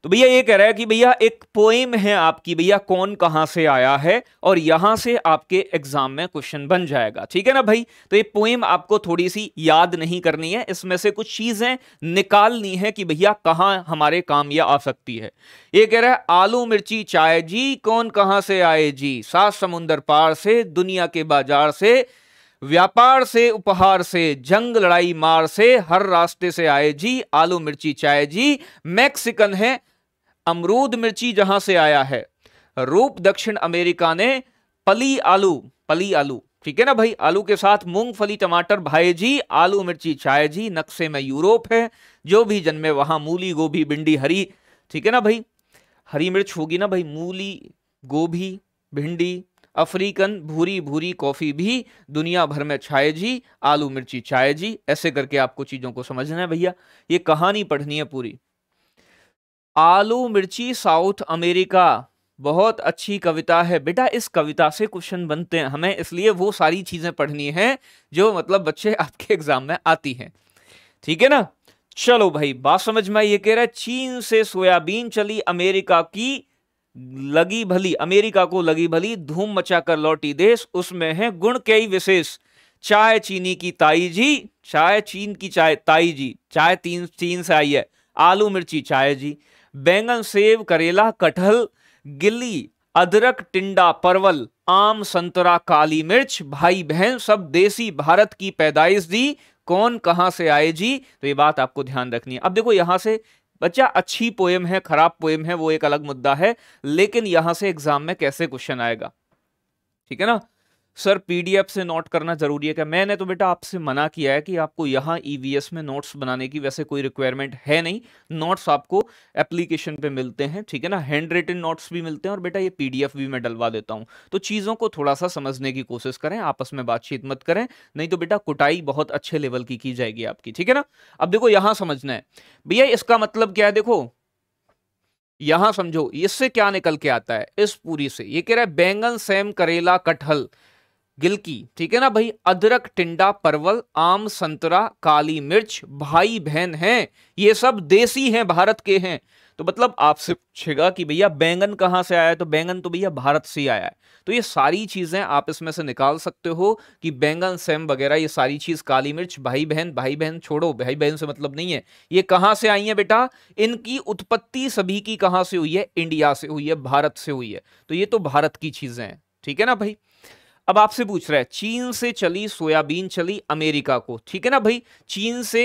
A: तो भैया ये कह रहा है कि भैया एक पोएम है आपकी भैया कौन कहाँ से आया है और यहां से आपके एग्जाम में क्वेश्चन बन जाएगा ठीक है ना भाई तो ये पोएम आपको थोड़ी सी याद नहीं करनी है इसमें से कुछ चीजें निकालनी है कि भैया कहाँ हमारे काम यह आ सकती है ये कह रहा है आलू मिर्ची चाय जी कौन कहाँ से आए जी सात समुंदर पार से दुनिया के बाजार से व्यापार से उपहार से जंग लड़ाई मार से हर रास्ते से आए जी आलू मिर्ची चाय जी मैक्सिकन है अमरूद मिर्ची जहां से आया है रूप दक्षिण अमेरिका ने पली आलू पली आलू ठीक है ना भाई आलू के साथ मूंगफली टमाटर भाई जी आलू मिर्ची चाय जी नक्शे में यूरोप है जो भी जन्मे वहां मूली गोभी भिंडी हरी ठीक है ना भाई हरी मिर्च होगी ना भाई मूली गोभी भिंडी अफ्रीकन भूरी भूरी कॉफ़ी भी दुनिया भर में छाए जी आलू मिर्ची छाए जी ऐसे करके आपको चीज़ों को समझना है भैया ये कहानी पढ़नी है पूरी आलू मिर्ची साउथ अमेरिका बहुत अच्छी कविता है बेटा इस कविता से क्वेश्चन बनते हैं हमें इसलिए वो सारी चीजें पढ़नी है जो मतलब बच्चे आपके एग्जाम में आती हैं ठीक है ना चलो भाई बात समझ में ये कह रहा है चीन से सोयाबीन चली अमेरिका की लगी भली अमेरिका को लगी भली धूम मचा कर लौटी देश उसमें है गुण कई विशेष चाय चीनी की ताई जी चाय चीन की चाय ताई जी चाय तीन चीन से आई है आलू मिर्ची चाय जी बैंगन सेब करेला कटहल गिल्ली अदरक टिंडा परवल आम संतरा काली मिर्च भाई बहन सब देसी भारत की पैदाइश दी कौन कहाँ से आए जी तो ये बात आपको ध्यान रखनी है अब देखो यहाँ से बच्चा अच्छी पोएम है खराब पोएम है वो एक अलग मुद्दा है लेकिन यहां से एग्जाम में कैसे क्वेश्चन आएगा ठीक है ना सर पीडीएफ से नोट करना ज़रूरी है क्या मैंने तो बेटा आपसे मना किया है कि आपको यहाँ ईवीएस e में नोट्स बनाने की वैसे कोई रिक्वायरमेंट है नहीं नोट्स आपको एप्लीकेशन पे मिलते हैं ठीक है ना हैंड रिटन नोट्स भी मिलते हैं और बेटा ये पीडीएफ भी मैं डलवा देता हूँ तो चीज़ों को थोड़ा सा समझने की कोशिश करें आपस में बातचीत मत करें नहीं तो बेटा कुटाई बहुत अच्छे लेवल की की जाएगी आपकी ठीक है ना अब देखो यहाँ समझना है भैया इसका मतलब क्या है देखो यहां समझो इससे क्या निकल के आता है इस पूरी से ये कह रहा है बैंगन सेम करेला कटहल गिलकी ठीक है ना भाई अदरक टिंडा परवल आम संतरा काली मिर्च भाई बहन हैं ये सब देसी हैं भारत के हैं तो मतलब आपसे पूछेगा कि भैया बैंगन कहाँ से आया है तो बैंगन तो भैया भारत से ही आया है तो ये सारी चीज़ें आप इसमें से निकाल सकते हो कि बैंगन सेम वगैरह ये सारी चीज़ काली मिर्च भाई बहन भाई बहन छोड़ो भाई बहन से मतलब नहीं है ये कहाँ से आई है बेटा इनकी उत्पत्ति सभी की कहाँ से हुई है इंडिया से हुई है भारत से हुई है तो ये तो भारत की चीज़ें हैं ठीक है ना भाई अब आपसे पूछ रहा है चीन से चली सोयाबीन चली अमेरिका को ठीक है ना भाई चीन से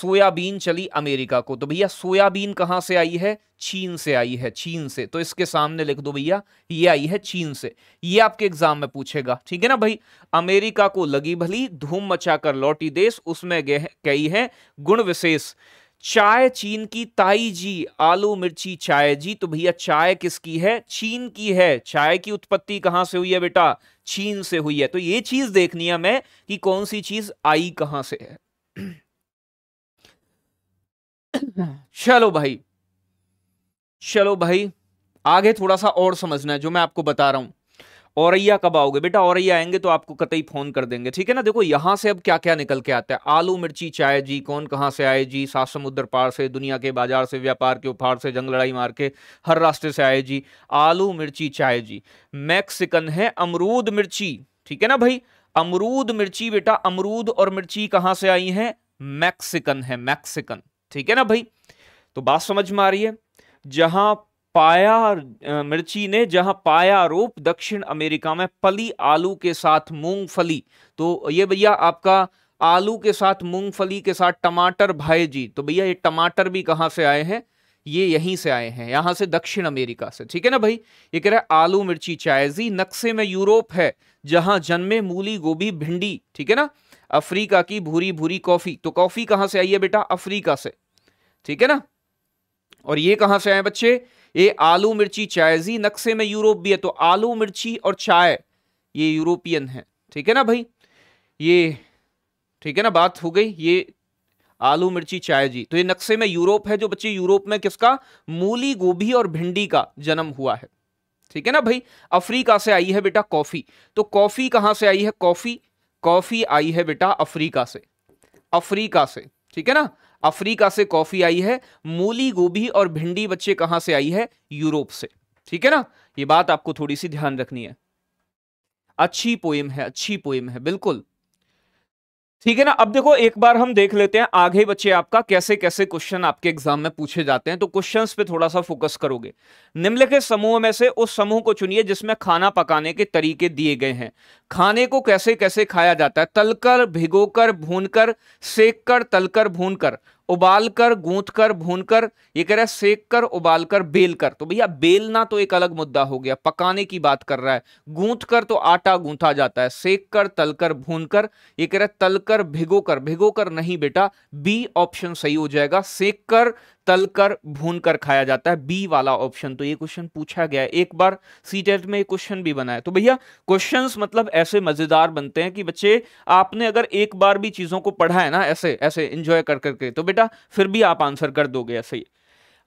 A: सोयाबीन चली अमेरिका को तो भैया सोयाबीन कहां से आई है चीन से आई है चीन से तो इसके सामने लिख दो भैया ये आई है चीन से ये आपके एग्जाम में पूछेगा ठीक है ना भाई अमेरिका को लगी भली धूम मचाकर लौटी देश उसमें गए कई है गुण विशेष चाय चीन की ताई जी आलू मिर्ची चाय जी तो भैया चाय किसकी है चीन की है चाय की उत्पत्ति कहां से हुई है बेटा चीन से हुई है तो ये चीज देखनी है मैं कि कौन सी चीज आई कहां से है चलो भाई चलो भाई आगे थोड़ा सा और समझना है जो मैं आपको बता रहा हूं औरैया कब आओगे बेटा औरैया आएंगे तो आपको कतई फ़ोन कर देंगे ठीक है ना देखो यहाँ से अब क्या क्या निकल के आता है आलू मिर्ची चाय जी कौन कहाँ से आए जी सात समुद्र पार से दुनिया के बाजार से व्यापार के उपहार से जंग लड़ाई मार के हर रास्ते से आए जी आलू मिर्ची चाय जी मैक्सिकन है अमरूद मिर्ची ठीक है ना भाई अमरूद मिर्ची बेटा अमरूद और मिर्ची कहाँ से आई है मैक्सिकन है मैक्सिकन ठीक है ना भाई तो बात समझ में आ रही है जहां पाया मिर्ची ने जहां पाया रूप दक्षिण अमेरिका में पली आलू के साथ मूंगफली तो ये भैया आपका आलू के साथ मूंगफली के साथ टमाटर भाई जी तो भैया ये टमाटर भी कहां से आए हैं ये यहीं से आए हैं यहां से दक्षिण अमेरिका से ठीक है ना भाई ये कह रहा है आलू मिर्ची चायजी नक्शे में यूरोप है जहां जन्मे मूली गोभी भिंडी ठीक है ना अफ्रीका की भूरी भूरी कॉफी तो कॉफी कहां से आई है बेटा अफ्रीका से ठीक है ना और ये कहां से आए बच्चे ये आलू मिर्ची चाय जी नक्शे में यूरोप भी है तो आलू मिर्ची और चाय ये यूरोपियन है ठीक है ना भाई ये ठीक है ना बात हो गई ये आलू मिर्ची चाय जी तो ये नक्शे में यूरोप है जो बच्चे यूरोप में किसका मूली गोभी और भिंडी का जन्म हुआ है ठीक है ना भाई अफ्रीका से आई है बेटा कॉफी तो कॉफी कहाँ से आई है कॉफी कॉफी आई है बेटा अफ्रीका से अफ्रीका से ठीक है ना अफ्रीका से कॉफी आई है मूली गोभी और भिंडी बच्चे कहां से आई है यूरोप से ठीक है ना ये बात आपको थोड़ी सी ध्यान रखनी है अच्छी पोइम है अच्छी पोइम है बिल्कुल ठीक है ना अब देखो एक बार हम देख लेते हैं आगे बच्चे आपका कैसे कैसे क्वेश्चन आपके एग्जाम में पूछे जाते हैं तो क्वेश्चंस पे थोड़ा सा फोकस करोगे निम्नलिखित समूह में से उस समूह को चुनिए जिसमें खाना पकाने के तरीके दिए गए हैं खाने को कैसे कैसे खाया जाता है तलकर भिगोकर भूनकर सेक कर तलकर भूनकर उबाल कर गूंथ कर भून कर ये कह रहा है सेक कर उबाल कर बेल कर तो भैया बेलना तो एक अलग मुद्दा हो गया पकाने की बात कर रहा है गूंथ कर तो आटा गूंथा जाता है सेक कर तल कर भून कर ये कह रहा है तल कर भिगो कर भिगो कर नहीं बेटा बी ऑप्शन सही हो जाएगा सेक कर तल कर भून कर खाया जाता है बी वाला ऑप्शन तो ये क्वेश्चन पूछा गया एक बार सी में क्वेश्चन भी बना है तो भैया क्वेश्चन मतलब ऐसे मजेदार बनते हैं कि बच्चे आपने अगर एक बार भी चीजों को पढ़ा है ना ऐसे ऐसे इंजॉय कर करके तो बेटा फिर भी आप आंसर कर दोगे ऐसे ही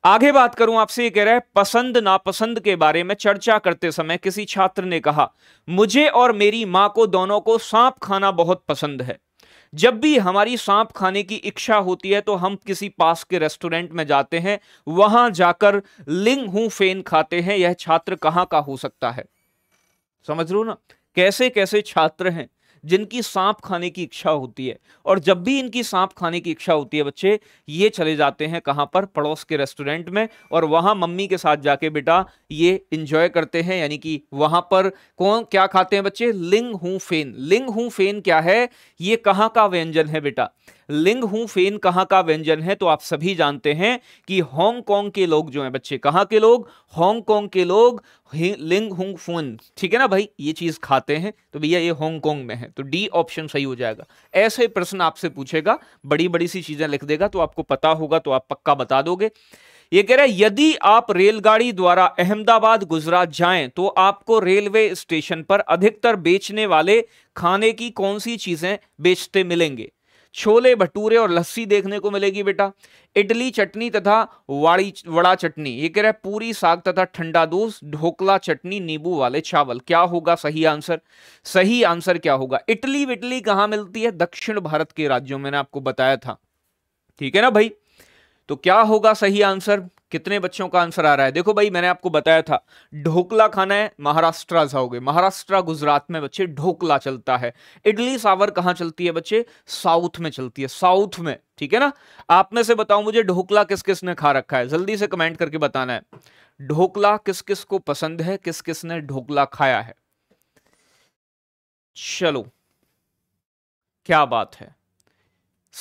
A: आगे बात करूं आपसे ये कह रहा है पसंद नापसंद के बारे में चर्चा करते समय किसी छात्र ने कहा मुझे और मेरी मां को दोनों को सांप खाना बहुत पसंद है जब भी हमारी सांप खाने की इच्छा होती है तो हम किसी पास के रेस्टोरेंट में जाते हैं वहां जाकर लिंग हूं फेन खाते हैं यह छात्र कहाँ का हो सकता है समझ लो ना कैसे कैसे छात्र हैं जिनकी सांप खाने की इच्छा होती है और जब भी इनकी सांप खाने की इच्छा होती है बच्चे ये चले जाते हैं कहाँ पर पड़ोस के रेस्टोरेंट में और वहाँ मम्मी के साथ जाके बेटा ये इंजॉय करते हैं यानी कि वहाँ पर कौन क्या खाते हैं बच्चे लिंग हूँ फेन लिंग हूँ फेन क्या है ये कहाँ का व्यंजन है बेटा लिंग हूं फेन कहाँ का व्यंजन है तो आप सभी जानते हैं कि हांगकांग के लोग जो हैं बच्चे कहां के लोग हांगकांग के लोग लिंग हूंग फून ठीक है ना भाई ये चीज़ खाते हैं तो भैया ये हांगकांग में है तो डी ऑप्शन सही हो जाएगा ऐसे प्रश्न आपसे पूछेगा बड़ी बड़ी सी चीज़ें लिख देगा तो आपको पता होगा तो आप पक्का बता दोगे ये कह रहा है यदि आप रेलगाड़ी द्वारा अहमदाबाद गुजरात जाएं तो आपको रेलवे स्टेशन पर अधिकतर बेचने वाले खाने की कौन सी चीज़ें बेचते मिलेंगे छोले भटूरे और लस्सी देखने को मिलेगी बेटा इडली चटनी तथा वाड़ी वड़ा चटनी ये कह रहा है पूरी साग तथा ठंडा दूस ढोकला चटनी नींबू वाले चावल क्या होगा सही आंसर सही आंसर क्या होगा इटली विटली कहां मिलती है दक्षिण भारत के राज्यों मैंने आपको बताया था ठीक है ना भाई तो क्या होगा सही आंसर कितने बच्चों का आंसर आ रहा है देखो भाई मैंने आपको बताया था ढोकला खाना है महाराष्ट्र जाओगे महाराष्ट्र गुजरात में बच्चे ढोकला चलता है इडली सावर कहाँ चलती है बच्चे साउथ में चलती है साउथ में ठीक है ना आप में से बताओ मुझे ढोकला किस किस ने खा रखा है जल्दी से कमेंट करके बताना है ढोकला किस किस को पसंद है किस किस ने ढोकला खाया है चलो क्या बात है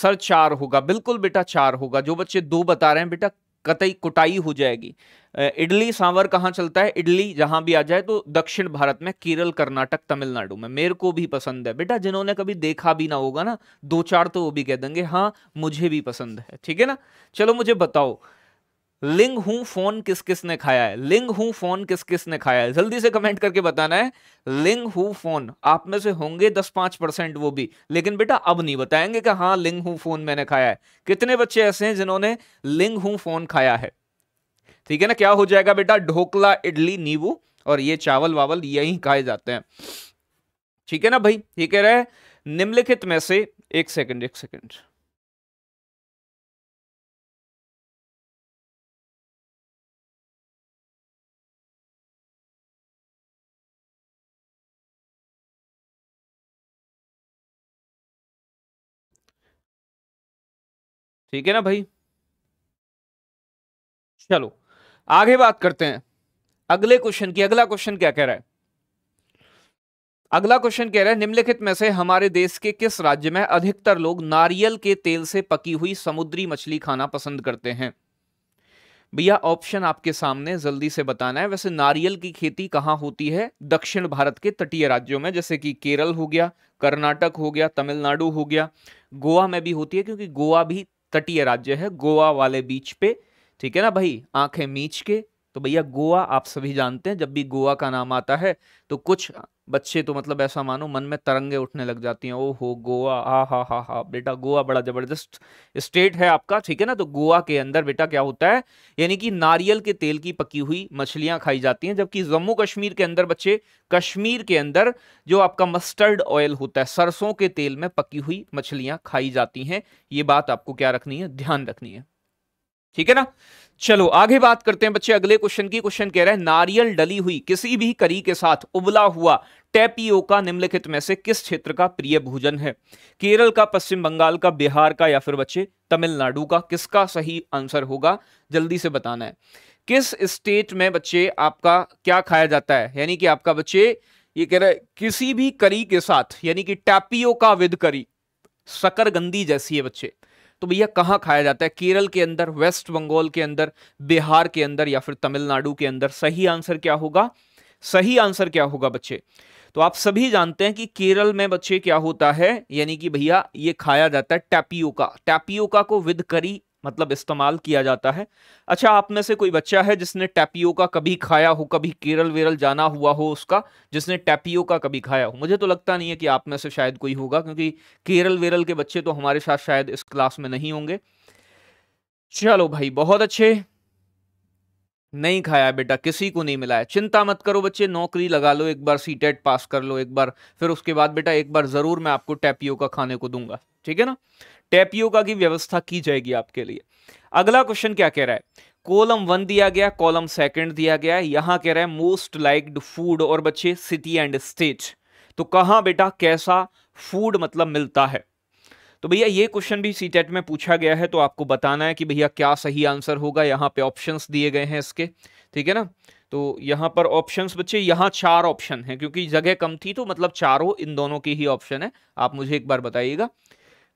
A: सर चार होगा बिल्कुल बेटा चार होगा जो बच्चे दो बता रहे हैं बेटा कतई कुटाई हो जाएगी इडली सांवर कहाँ चलता है इडली जहाँ भी आ जाए तो दक्षिण भारत में केरल कर्नाटक तमिलनाडु में मेरे को भी पसंद है बेटा जिन्होंने कभी देखा भी ना होगा ना दो चार तो वो भी कह देंगे हाँ मुझे भी पसंद है ठीक है ना चलो मुझे बताओ लिंग हूं फोन किस किस ने खाया है लिंग हूं फोन किस किस ने खाया है जल्दी से कमेंट करके बताना है लिंग हूं फोन आप में से होंगे दस पांच परसेंट वो भी लेकिन बेटा अब नहीं बताएंगे कि हाँ लिंग हूं फोन मैंने खाया है कितने बच्चे ऐसे हैं जिन्होंने लिंग हूं फोन खाया है ठीक है ना क्या हो जाएगा बेटा ढोकला इडली नींबू और ये चावल वावल यही खाए जाते हैं ठीक है ना भाई ये कह है निम्नलिखित में से एक सेकंड एक सेकंड ठीक है ना भाई चलो आगे बात करते हैं अगले क्वेश्चन की अगला क्वेश्चन क्या कह रहा है अगला क्वेश्चन कह रहा है निम्नलिखित में से हमारे देश के किस राज्य में अधिकतर लोग नारियल के तेल से पकी हुई समुद्री मछली खाना पसंद करते हैं भैया ऑप्शन आपके सामने जल्दी से बताना है वैसे नारियल की खेती कहां होती है दक्षिण भारत के तटीय राज्यों में जैसे कि केरल हो गया कर्नाटक हो गया तमिलनाडु हो गया गोवा में भी होती है क्योंकि गोवा भी तटीय राज्य है गोवा वाले बीच पे ठीक है ना भाई आंखें मीच के तो भैया गोवा आप सभी जानते हैं जब भी गोवा का नाम आता है तो कुछ बच्चे तो मतलब ऐसा मानो मन में तरंगे उठने लग जाती हैं ओ हो गोवा हा हा हा हा बेटा गोवा बड़ा जबरदस्त स्टेट है आपका ठीक है ना तो गोवा के अंदर बेटा क्या होता है यानी कि नारियल के तेल की पकी हुई मछलियां खाई जाती हैं जबकि जम्मू कश्मीर के अंदर बच्चे कश्मीर के अंदर जो आपका मस्टर्ड ऑयल होता है सरसों के तेल में पकी हुई मछलियां खाई जाती हैं ये बात आपको क्या रखनी है ध्यान रखनी है ठीक है ना चलो आगे बात करते हैं बच्चे अगले क्वेश्चन की क्वेश्चन कह रहा है नारियल डली हुई किसी भी करी के साथ उबला हुआ का निम्नलिखित में से किस क्षेत्र का प्रिय भोजन है केरल का पश्चिम बंगाल का बिहार का या फिर बच्चे तमिलनाडु का किसका सही आंसर होगा जल्दी से बताना है किस स्टेट में बच्चे आपका क्या खाया जाता है यानी कि आपका बच्चे ये कह रहे किसी भी करी के साथ यानी कि टैपियो का विद करी शकरगंदी जैसी है बच्चे तो भैया कहाँ खाया जाता है केरल के अंदर वेस्ट बंगाल के अंदर बिहार के अंदर या फिर तमिलनाडु के अंदर सही आंसर क्या होगा सही आंसर क्या होगा बच्चे तो आप सभी जानते हैं कि केरल में बच्चे क्या होता है यानी कि भैया ये खाया जाता है टैपियोका टैपियोका को विद करी मतलब इस्तेमाल किया जाता है अच्छा आप में से कोई बच्चा है जिसने टैपियो का कभी खाया हो कभी केरल वेरल जाना हुआ हो उसका जिसने टैपियो का कभी खाया हो मुझे तो लगता नहीं है कि आप में से शायद कोई होगा क्योंकि केरल वेरल के बच्चे तो हमारे साथ शायद इस क्लास में नहीं होंगे चलो भाई बहुत अच्छे नहीं खाया बेटा किसी को नहीं मिला है चिंता मत करो बच्चे नौकरी लगा लो एक बार सी टेट पास कर लो एक बार फिर उसके बाद बेटा एक बार ज़रूर मैं आपको टैपियो का खाने को दूंगा ठीक है ना टैपियो का की व्यवस्था की जाएगी आपके लिए अगला क्वेश्चन क्या कह रहा है कॉलम वन दिया गया कॉलम सेकंड दिया गया यहाँ कह रहा है मोस्ट लाइक्ड फूड और बच्चे सिटी एंड स्टेट तो कहा बेटा कैसा फूड मतलब मिलता है तो भैया ये क्वेश्चन भी सी टेट में पूछा गया है तो आपको बताना है कि भैया क्या सही आंसर होगा यहाँ पे ऑप्शंस दिए गए हैं इसके ठीक है ना तो यहाँ पर ऑप्शंस बच्चे यहाँ चार ऑप्शन हैं क्योंकि जगह कम थी तो मतलब चारों इन दोनों के ही ऑप्शन है आप मुझे एक बार बताइएगा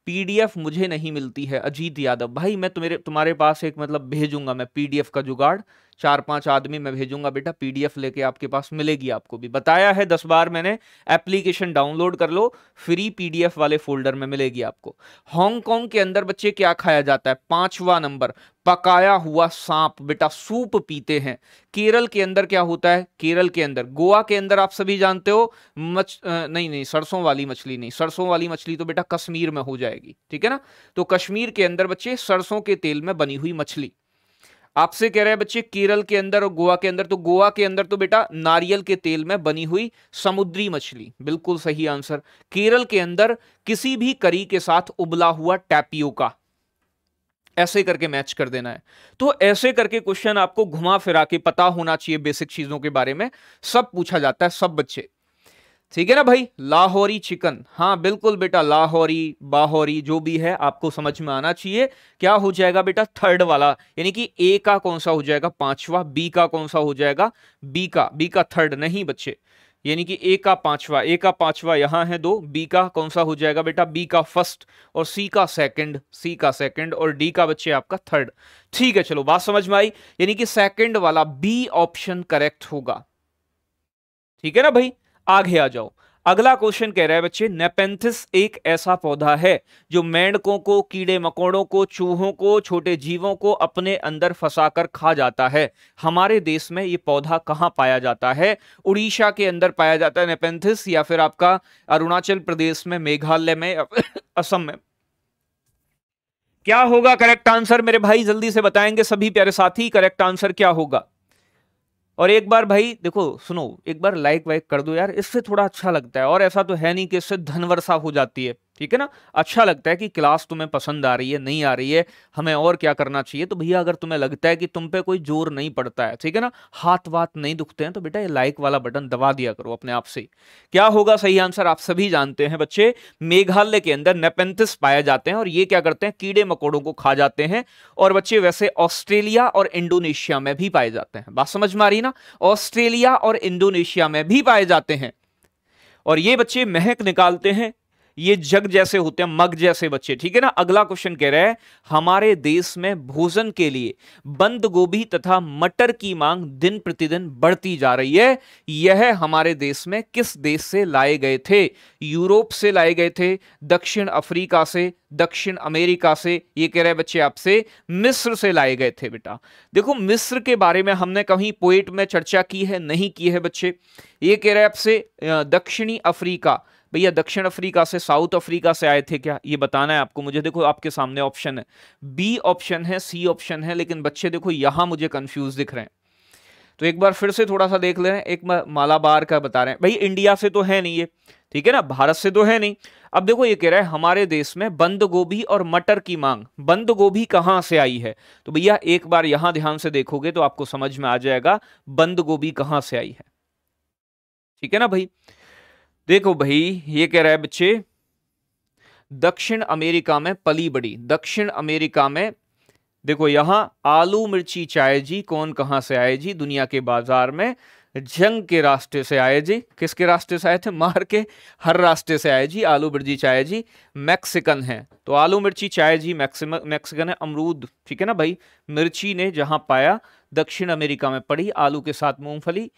A: पीडीएफ मुझे नहीं मिलती है अजीत यादव भाई मैं तुम्हारे तुम्हारे पास एक मतलब भेजूंगा मैं पीडीएफ का जुगाड़ चार पांच आदमी मैं भेजूंगा बेटा पीडीएफ लेके आपके पास मिलेगी आपको भी बताया है दस बार मैंने एप्लीकेशन डाउनलोड कर लो फ्री पीडीएफ वाले फोल्डर में मिलेगी आपको हांगकांग के अंदर बच्चे क्या खाया जाता है पांचवा नंबर पकाया हुआ सांप बेटा सूप पीते हैं केरल के अंदर क्या होता है केरल के अंदर गोवा के अंदर आप सभी जानते हो मछ नहीं नहीं सरसों वाली मछली नहीं सरसों वाली मछली तो बेटा कश्मीर में हो जाएगी ठीक है ना तो कश्मीर के अंदर बच्चे सरसों के तेल में बनी हुई मछली आपसे कह रहे हैं बच्चे केरल के अंदर और गोवा के अंदर तो गोवा के अंदर तो बेटा नारियल के तेल में बनी हुई समुद्री मछली बिल्कुल सही आंसर केरल के अंदर किसी भी करी के साथ उबला हुआ टैपियो का ऐसे करके मैच कर देना है तो ऐसे करके क्वेश्चन आपको घुमा फिरा के पता होना चाहिए बेसिक चीजों के बारे में सब पूछा जाता है सब बच्चे ठीक है ना भाई लाहौरी चिकन हाँ बिल्कुल बेटा लाहौरी बाहौरी जो भी है आपको समझ में आना चाहिए क्या हो जाएगा बेटा थर्ड वाला यानी कि ए का कौन सा हो जाएगा पांचवा बी का कौन सा हो जाएगा बी का बी का थर्ड नहीं बच्चे यानी कि ए का पांचवा ए का पांचवा यहां है दो बी का कौन सा हो जाएगा बेटा बी का फर्स्ट और सी का सेकंड सी का सेकंड और डी का बच्चे आपका थर्ड ठीक है चलो बात समझ में आई यानी कि सेकंड वाला बी ऑप्शन करेक्ट होगा ठीक है ना भाई आगे आ जाओ अगला क्वेश्चन कह रहा है बच्चे नेपेंथिस एक ऐसा पौधा है जो मेंढकों को कीड़े मकोड़ों को चूहों को छोटे जीवों को अपने अंदर फंसाकर खा जाता है हमारे देश में ये पौधा कहाँ पाया जाता है उड़ीसा के अंदर पाया जाता है नेपेंथिस या फिर आपका अरुणाचल प्रदेश में मेघालय में असम में क्या होगा करेक्ट आंसर मेरे भाई जल्दी से बताएंगे सभी प्यारे साथी करेक्ट आंसर क्या होगा और एक बार भाई देखो सुनो एक बार लाइक वाइक कर दो यार इससे थोड़ा अच्छा लगता है और ऐसा तो है नहीं कि इससे धन वर्षा हो जाती है ठीक है ना अच्छा लगता है कि क्लास तुम्हें पसंद आ रही है नहीं आ रही है हमें और क्या करना चाहिए तो भैया अगर तुम्हें लगता है कि तुम पे कोई जोर नहीं पड़ता है ठीक है ना हाथ वात नहीं दुखते हैं तो बेटा ये लाइक वाला बटन दबा दिया करो अपने आप से क्या होगा सही आंसर आप सभी जानते हैं बच्चे मेघालय के अंदर नेपेंथिस पाए जाते हैं और ये क्या करते हैं कीड़े मकोड़ों को खा जाते हैं और बच्चे वैसे ऑस्ट्रेलिया और इंडोनेशिया में भी पाए जाते हैं बात समझ में आ रही ना ऑस्ट्रेलिया और इंडोनेशिया में भी पाए जाते हैं और ये बच्चे महक निकालते हैं ये जग जैसे होते हैं मग जैसे बच्चे ठीक है ना अगला क्वेश्चन कह रहा है हमारे देश में भोजन के लिए बंद गोभी तथा मटर की मांग दिन प्रतिदिन बढ़ती जा रही है यह हमारे देश में किस देश से लाए गए थे यूरोप से लाए गए थे दक्षिण अफ्रीका से दक्षिण अमेरिका से ये कह रहे बच्चे आपसे मिस्र से लाए गए थे बेटा देखो मिस्र के बारे में हमने कहीं पोएट में चर्चा की है नहीं की है बच्चे ये कह रहे आपसे दक्षिणी अफ्रीका भैया दक्षिण अफ्रीका से साउथ अफ्रीका से आए थे क्या ये बताना है आपको मुझे देखो आपके सामने ऑप्शन है बी ऑप्शन है सी ऑप्शन है लेकिन बच्चे देखो यहाँ मुझे कन्फ्यूज दिख रहे हैं तो एक बार फिर से थोड़ा सा देख ले रहे हैं एक मालाबार का बता रहे हैं भाई इंडिया से तो है नहीं ये ठीक है ना भारत से तो है नहीं अब देखो ये कह रहा है हमारे देश में बंद गोभी और मटर की मांग बंद गोभी कहाँ से आई है तो भैया एक बार यहां ध्यान से देखोगे तो आपको समझ में आ जाएगा बंद गोभी कहाँ से आई है ठीक है ना भाई देखो भाई ये कह रहा है बच्चे दक्षिण अमेरिका में पली बड़ी दक्षिण अमेरिका में देखो यहां आलू मिर्ची चाय जी कौन कहां से आए जी दुनिया के बाजार में जंग के रास्ते से आए जी किसके रास्ते से आए थे मार के हर रास्ते से आए जी आलू मिर्ची चाय जी मैक्सिकन है तो आलू मिर्ची चाय जी मैक्सिम मैक्सिकन है अमरूद ठीक है ना भाई मिर्ची ने जहां पाया दक्षिण अमेरिका में पड़ी आलू के साथ मूंगफली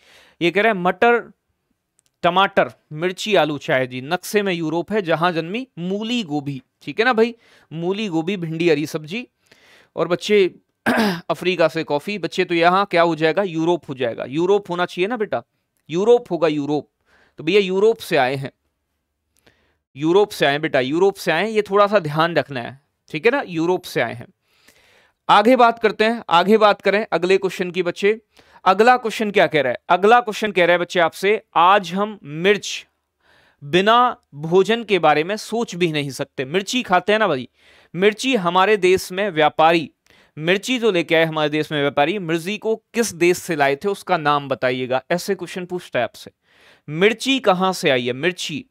A: ये कह रहे हैं मटर टमाटर मिर्ची आलू चाय जी नक्शे में यूरोप है जहां जन्मी मूली गोभी ठीक है ना भाई मूली गोभी भिंडी हरी सब्जी और बच्चे अफ्रीका से कॉफी बच्चे तो यहाँ क्या हो जाएगा यूरोप हो जाएगा यूरोप होना चाहिए ना बेटा यूरोप होगा यूरोप तो भैया यूरोप से आए हैं यूरोप से आए बेटा यूरोप से आए ये थोड़ा सा ध्यान रखना है ठीक है ना यूरोप से आए हैं आगे बात करते हैं आगे बात करें अगले क्वेश्चन की बच्चे अगला क्वेश्चन क्या कह रहा है अगला क्वेश्चन कह रहा है बच्चे आपसे आज हम मिर्च बिना भोजन के बारे में सोच भी नहीं सकते मिर्ची खाते हैं ना भाई मिर्ची हमारे देश में व्यापारी मिर्ची जो लेके आए हमारे देश में व्यापारी मिर्ची को किस देश से लाए थे उसका नाम बताइएगा ऐसे क्वेश्चन पूछता है आपसे मिर्ची कहां से आई है मिर्ची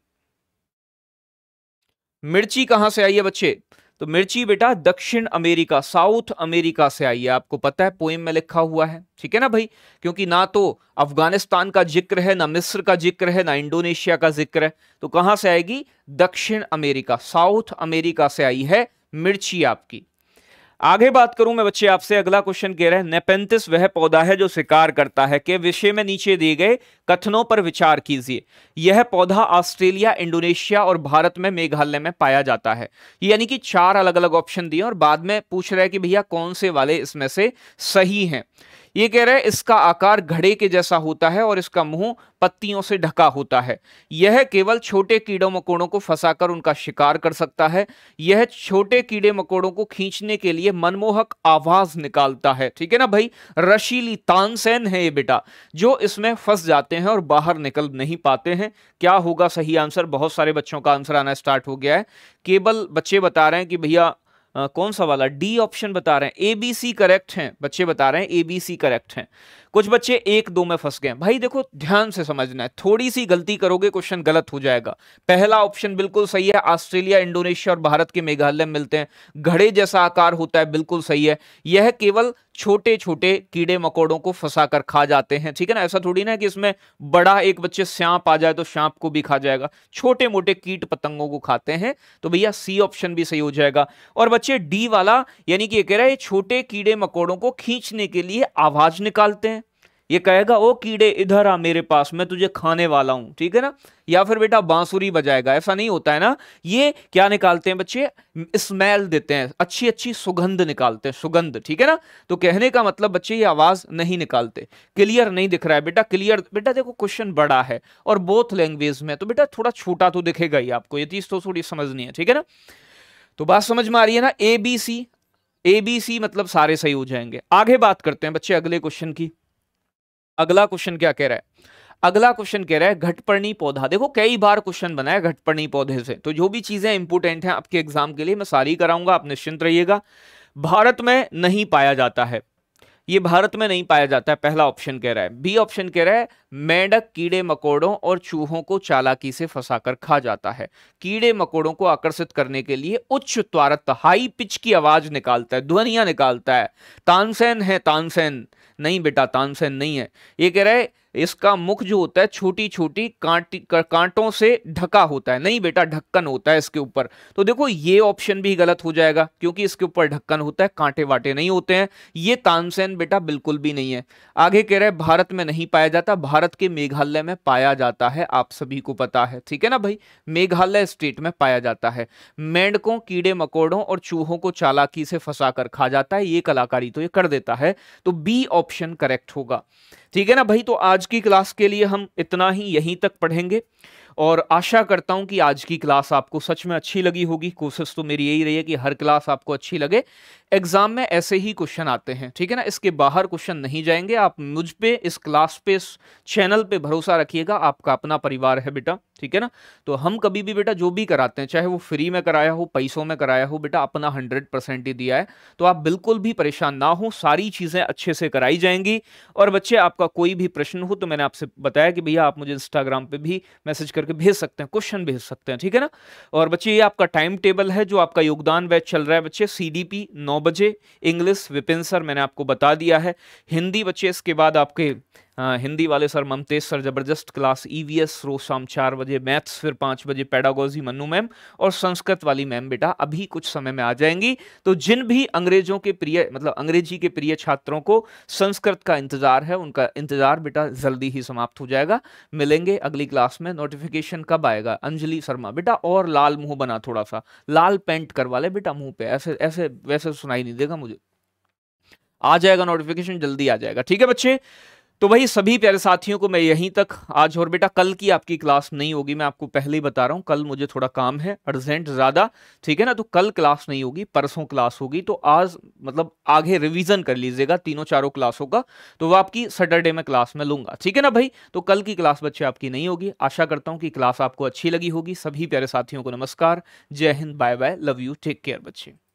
A: मिर्ची कहां से आई है बच्चे तो मिर्ची बेटा दक्षिण अमेरिका साउथ अमेरिका से आई है आपको पता है पोइम में लिखा हुआ है ठीक है ना भाई क्योंकि ना तो अफगानिस्तान का जिक्र है ना मिस्र का जिक्र है ना इंडोनेशिया का जिक्र है तो कहां से आएगी दक्षिण अमेरिका साउथ अमेरिका से आई है मिर्ची आपकी आगे बात करूं मैं बच्चे आपसे अगला क्वेश्चन कह रहे हैं नेपेंथिस वह पौधा है जो शिकार करता है के विषय में नीचे दिए गए कथनों पर विचार कीजिए यह पौधा ऑस्ट्रेलिया इंडोनेशिया और भारत में मेघालय में पाया जाता है यानी कि चार अलग अलग ऑप्शन दिए और बाद में पूछ रहे हैं कि भैया कौन से वाले इसमें से सही हैं ये कह रहे हैं इसका आकार घड़े के जैसा होता है और इसका मुंह पत्तियों से ढका होता है यह केवल छोटे कीड़ों मकोड़ों को फंसाकर उनका शिकार कर सकता है यह छोटे कीड़े मकोड़ों को खींचने के लिए मनमोहक आवाज निकालता है ठीक है ना भाई रशीली तानसेन है ये बेटा जो इसमें फंस जाते हैं और बाहर निकल नहीं पाते हैं क्या होगा सही आंसर बहुत सारे बच्चों का आंसर आना स्टार्ट हो गया है केवल बच्चे बता रहे हैं कि भैया आ, कौन सा वाला डी ऑप्शन बता रहे हैं ए बी सी करेक्ट हैं बच्चे बता रहे हैं ए बी सी करेक्ट हैं कुछ बच्चे एक दो में फंस गए भाई देखो ध्यान से समझना है थोड़ी सी गलती करोगे क्वेश्चन गलत हो जाएगा पहला ऑप्शन बिल्कुल सही है ऑस्ट्रेलिया इंडोनेशिया और भारत के मेघालय में मिलते हैं घड़े जैसा आकार होता है बिल्कुल सही है यह केवल छोटे छोटे कीड़े मकोड़ों को फंसा कर खा जाते हैं ठीक है ना ऐसा थोड़ी ना कि इसमें बड़ा एक बच्चे सांप आ जाए तो सांप को भी खा जाएगा छोटे मोटे कीट पतंगों को खाते हैं तो भैया सी ऑप्शन भी सही हो जाएगा और बच्चे डी वाला यानी कि ये कह रहा है छोटे कीड़े मकोड़ों को खींचने के लिए आवाज निकालते हैं ये कहेगा ओ कीड़े इधर आ मेरे पास मैं तुझे खाने वाला हूं ठीक है ना या फिर बेटा बांसुरी बजाएगा ऐसा नहीं होता है ना ये क्या निकालते हैं बच्चे स्मेल देते हैं अच्छी अच्छी सुगंध निकालते हैं सुगंध ठीक है ना तो कहने का मतलब बच्चे ये आवाज़ नहीं निकालते क्लियर नहीं दिख रहा है बेटा क्लियर बेटा देखो क्वेश्चन बड़ा है और बोथ लैंग्वेज में तो बेटा थोड़ा छोटा तो दिखेगा ही आपको ये चीज़ तो थोड़ी समझनी है ठीक है ना तो बात समझ में आ रही है ना A B C A B C मतलब सारे सही हो जाएंगे आगे बात करते हैं बच्चे अगले क्वेश्चन की अगला क्वेश्चन क्या कह रहा है अगला क्वेश्चन कह रहा है घटपर्णी पौधा देखो कई बार क्वेश्चन बनाया घटपर्णी पौधे से तो जो भी चीजें इंपोर्टेंट हैं आपके एग्जाम के लिए मैं सारी कराऊंगा आप निश्चिंत रहिएगा भारत में नहीं पाया जाता है ये भारत में नहीं पाया जाता है पहला ऑप्शन कह रहा है बी ऑप्शन कह रहा है मेंढक कीड़े मकोड़ों और चूहों को चालाकी से फंसाकर खा जाता है कीड़े मकोड़ों को आकर्षित करने के लिए उच्च त्वरत हाई पिच की आवाज निकालता है ध्वनिया निकालता है तानसेन है तानसेन नहीं बेटा तानसेन नहीं है ये कह रहा है इसका मुख जो होता है छोटी छोटी कांटी कांटों से ढका होता है नहीं बेटा ढक्कन होता है इसके ऊपर तो देखो ये ऑप्शन भी गलत हो जाएगा क्योंकि इसके ऊपर ढक्कन होता है कांटे वाटे नहीं होते हैं ये तानसेन बेटा बिल्कुल भी नहीं है आगे कह रहे हैं भारत में नहीं पाया जाता भारत के मेघालय में पाया जाता है आप सभी को पता है ठीक है ना भाई मेघालय स्टेट में पाया जाता है मेंढकों कीड़े मकोड़ों और चूहों को चालाकी से फंसा कर खा जाता है ये कलाकारी तो ये कर देता है तो बी ऑप्शन करेक्ट होगा ठीक है ना भाई तो आज की क्लास के लिए हम इतना ही यहीं तक पढ़ेंगे और आशा करता हूं कि आज की क्लास आपको सच में अच्छी लगी होगी कोशिश तो मेरी यही रही है कि हर क्लास आपको अच्छी लगे एग्जाम में ऐसे ही क्वेश्चन आते हैं ठीक है ना इसके बाहर क्वेश्चन नहीं जाएंगे आप मुझ पे इस क्लास पे इस चैनल पे भरोसा रखिएगा आपका अपना परिवार है बेटा ठीक है ना तो हम कभी भी बेटा जो भी कराते हैं चाहे वो फ्री में कराया हो पैसों में कराया हो बेटा अपना हंड्रेड परसेंट ही दिया है तो आप बिल्कुल भी परेशान ना हो सारी चीज़ें अच्छे से कराई जाएंगी और बच्चे आपका कोई भी प्रश्न हो तो मैंने आपसे बताया कि भैया आप मुझे इंस्टाग्राम पर भी मैसेज करके भेज सकते हैं क्वेश्चन भेज सकते हैं ठीक है ना और बच्चे ये आपका टाइम टेबल है जो आपका योगदान वैच चल रहा है बच्चे सी डी पी नौ बजे इंग्लिश विपिन सर मैंने आपको बता दिया है हिंदी बच्चे इसके बाद आपके हाँ, हिंदी वाले सर ममतेज सर ज़बरदस्त क्लास ईवीएस e रोज शाम चार बजे मैथ्स फिर पाँच बजे पैडागोजी मनु मैम और संस्कृत वाली मैम बेटा अभी कुछ समय में आ जाएंगी तो जिन भी अंग्रेजों के प्रिय मतलब अंग्रेजी के प्रिय छात्रों को संस्कृत का इंतज़ार है उनका इंतज़ार बेटा जल्दी ही समाप्त हो जाएगा मिलेंगे अगली क्लास में नोटिफिकेशन कब आएगा अंजलि शर्मा बेटा और लाल मुँह बना थोड़ा सा लाल पेंट करवा ले बेटा मुँह पे ऐसे ऐसे वैसे सुनाई नहीं देगा मुझे आ जाएगा नोटिफिकेशन जल्दी आ जाएगा ठीक है बच्चे तो वही सभी प्यारे साथियों को मैं यहीं तक आज और बेटा कल की आपकी क्लास नहीं होगी मैं आपको पहले ही बता रहा हूँ कल मुझे थोड़ा काम है अर्जेंट ज़्यादा ठीक है ना तो कल क्लास नहीं होगी परसों क्लास होगी तो आज मतलब आगे रिवीजन कर लीजिएगा तीनों चारों क्लासों का तो वह आपकी सैटरडे में क्लास में लूंगा ठीक है ना भाई तो कल की क्लास बच्चे आपकी नहीं होगी आशा करता हूँ कि क्लास आपको अच्छी लगी होगी सभी प्यारे साथियों को नमस्कार जय Hind bye bye love you take care बच्चे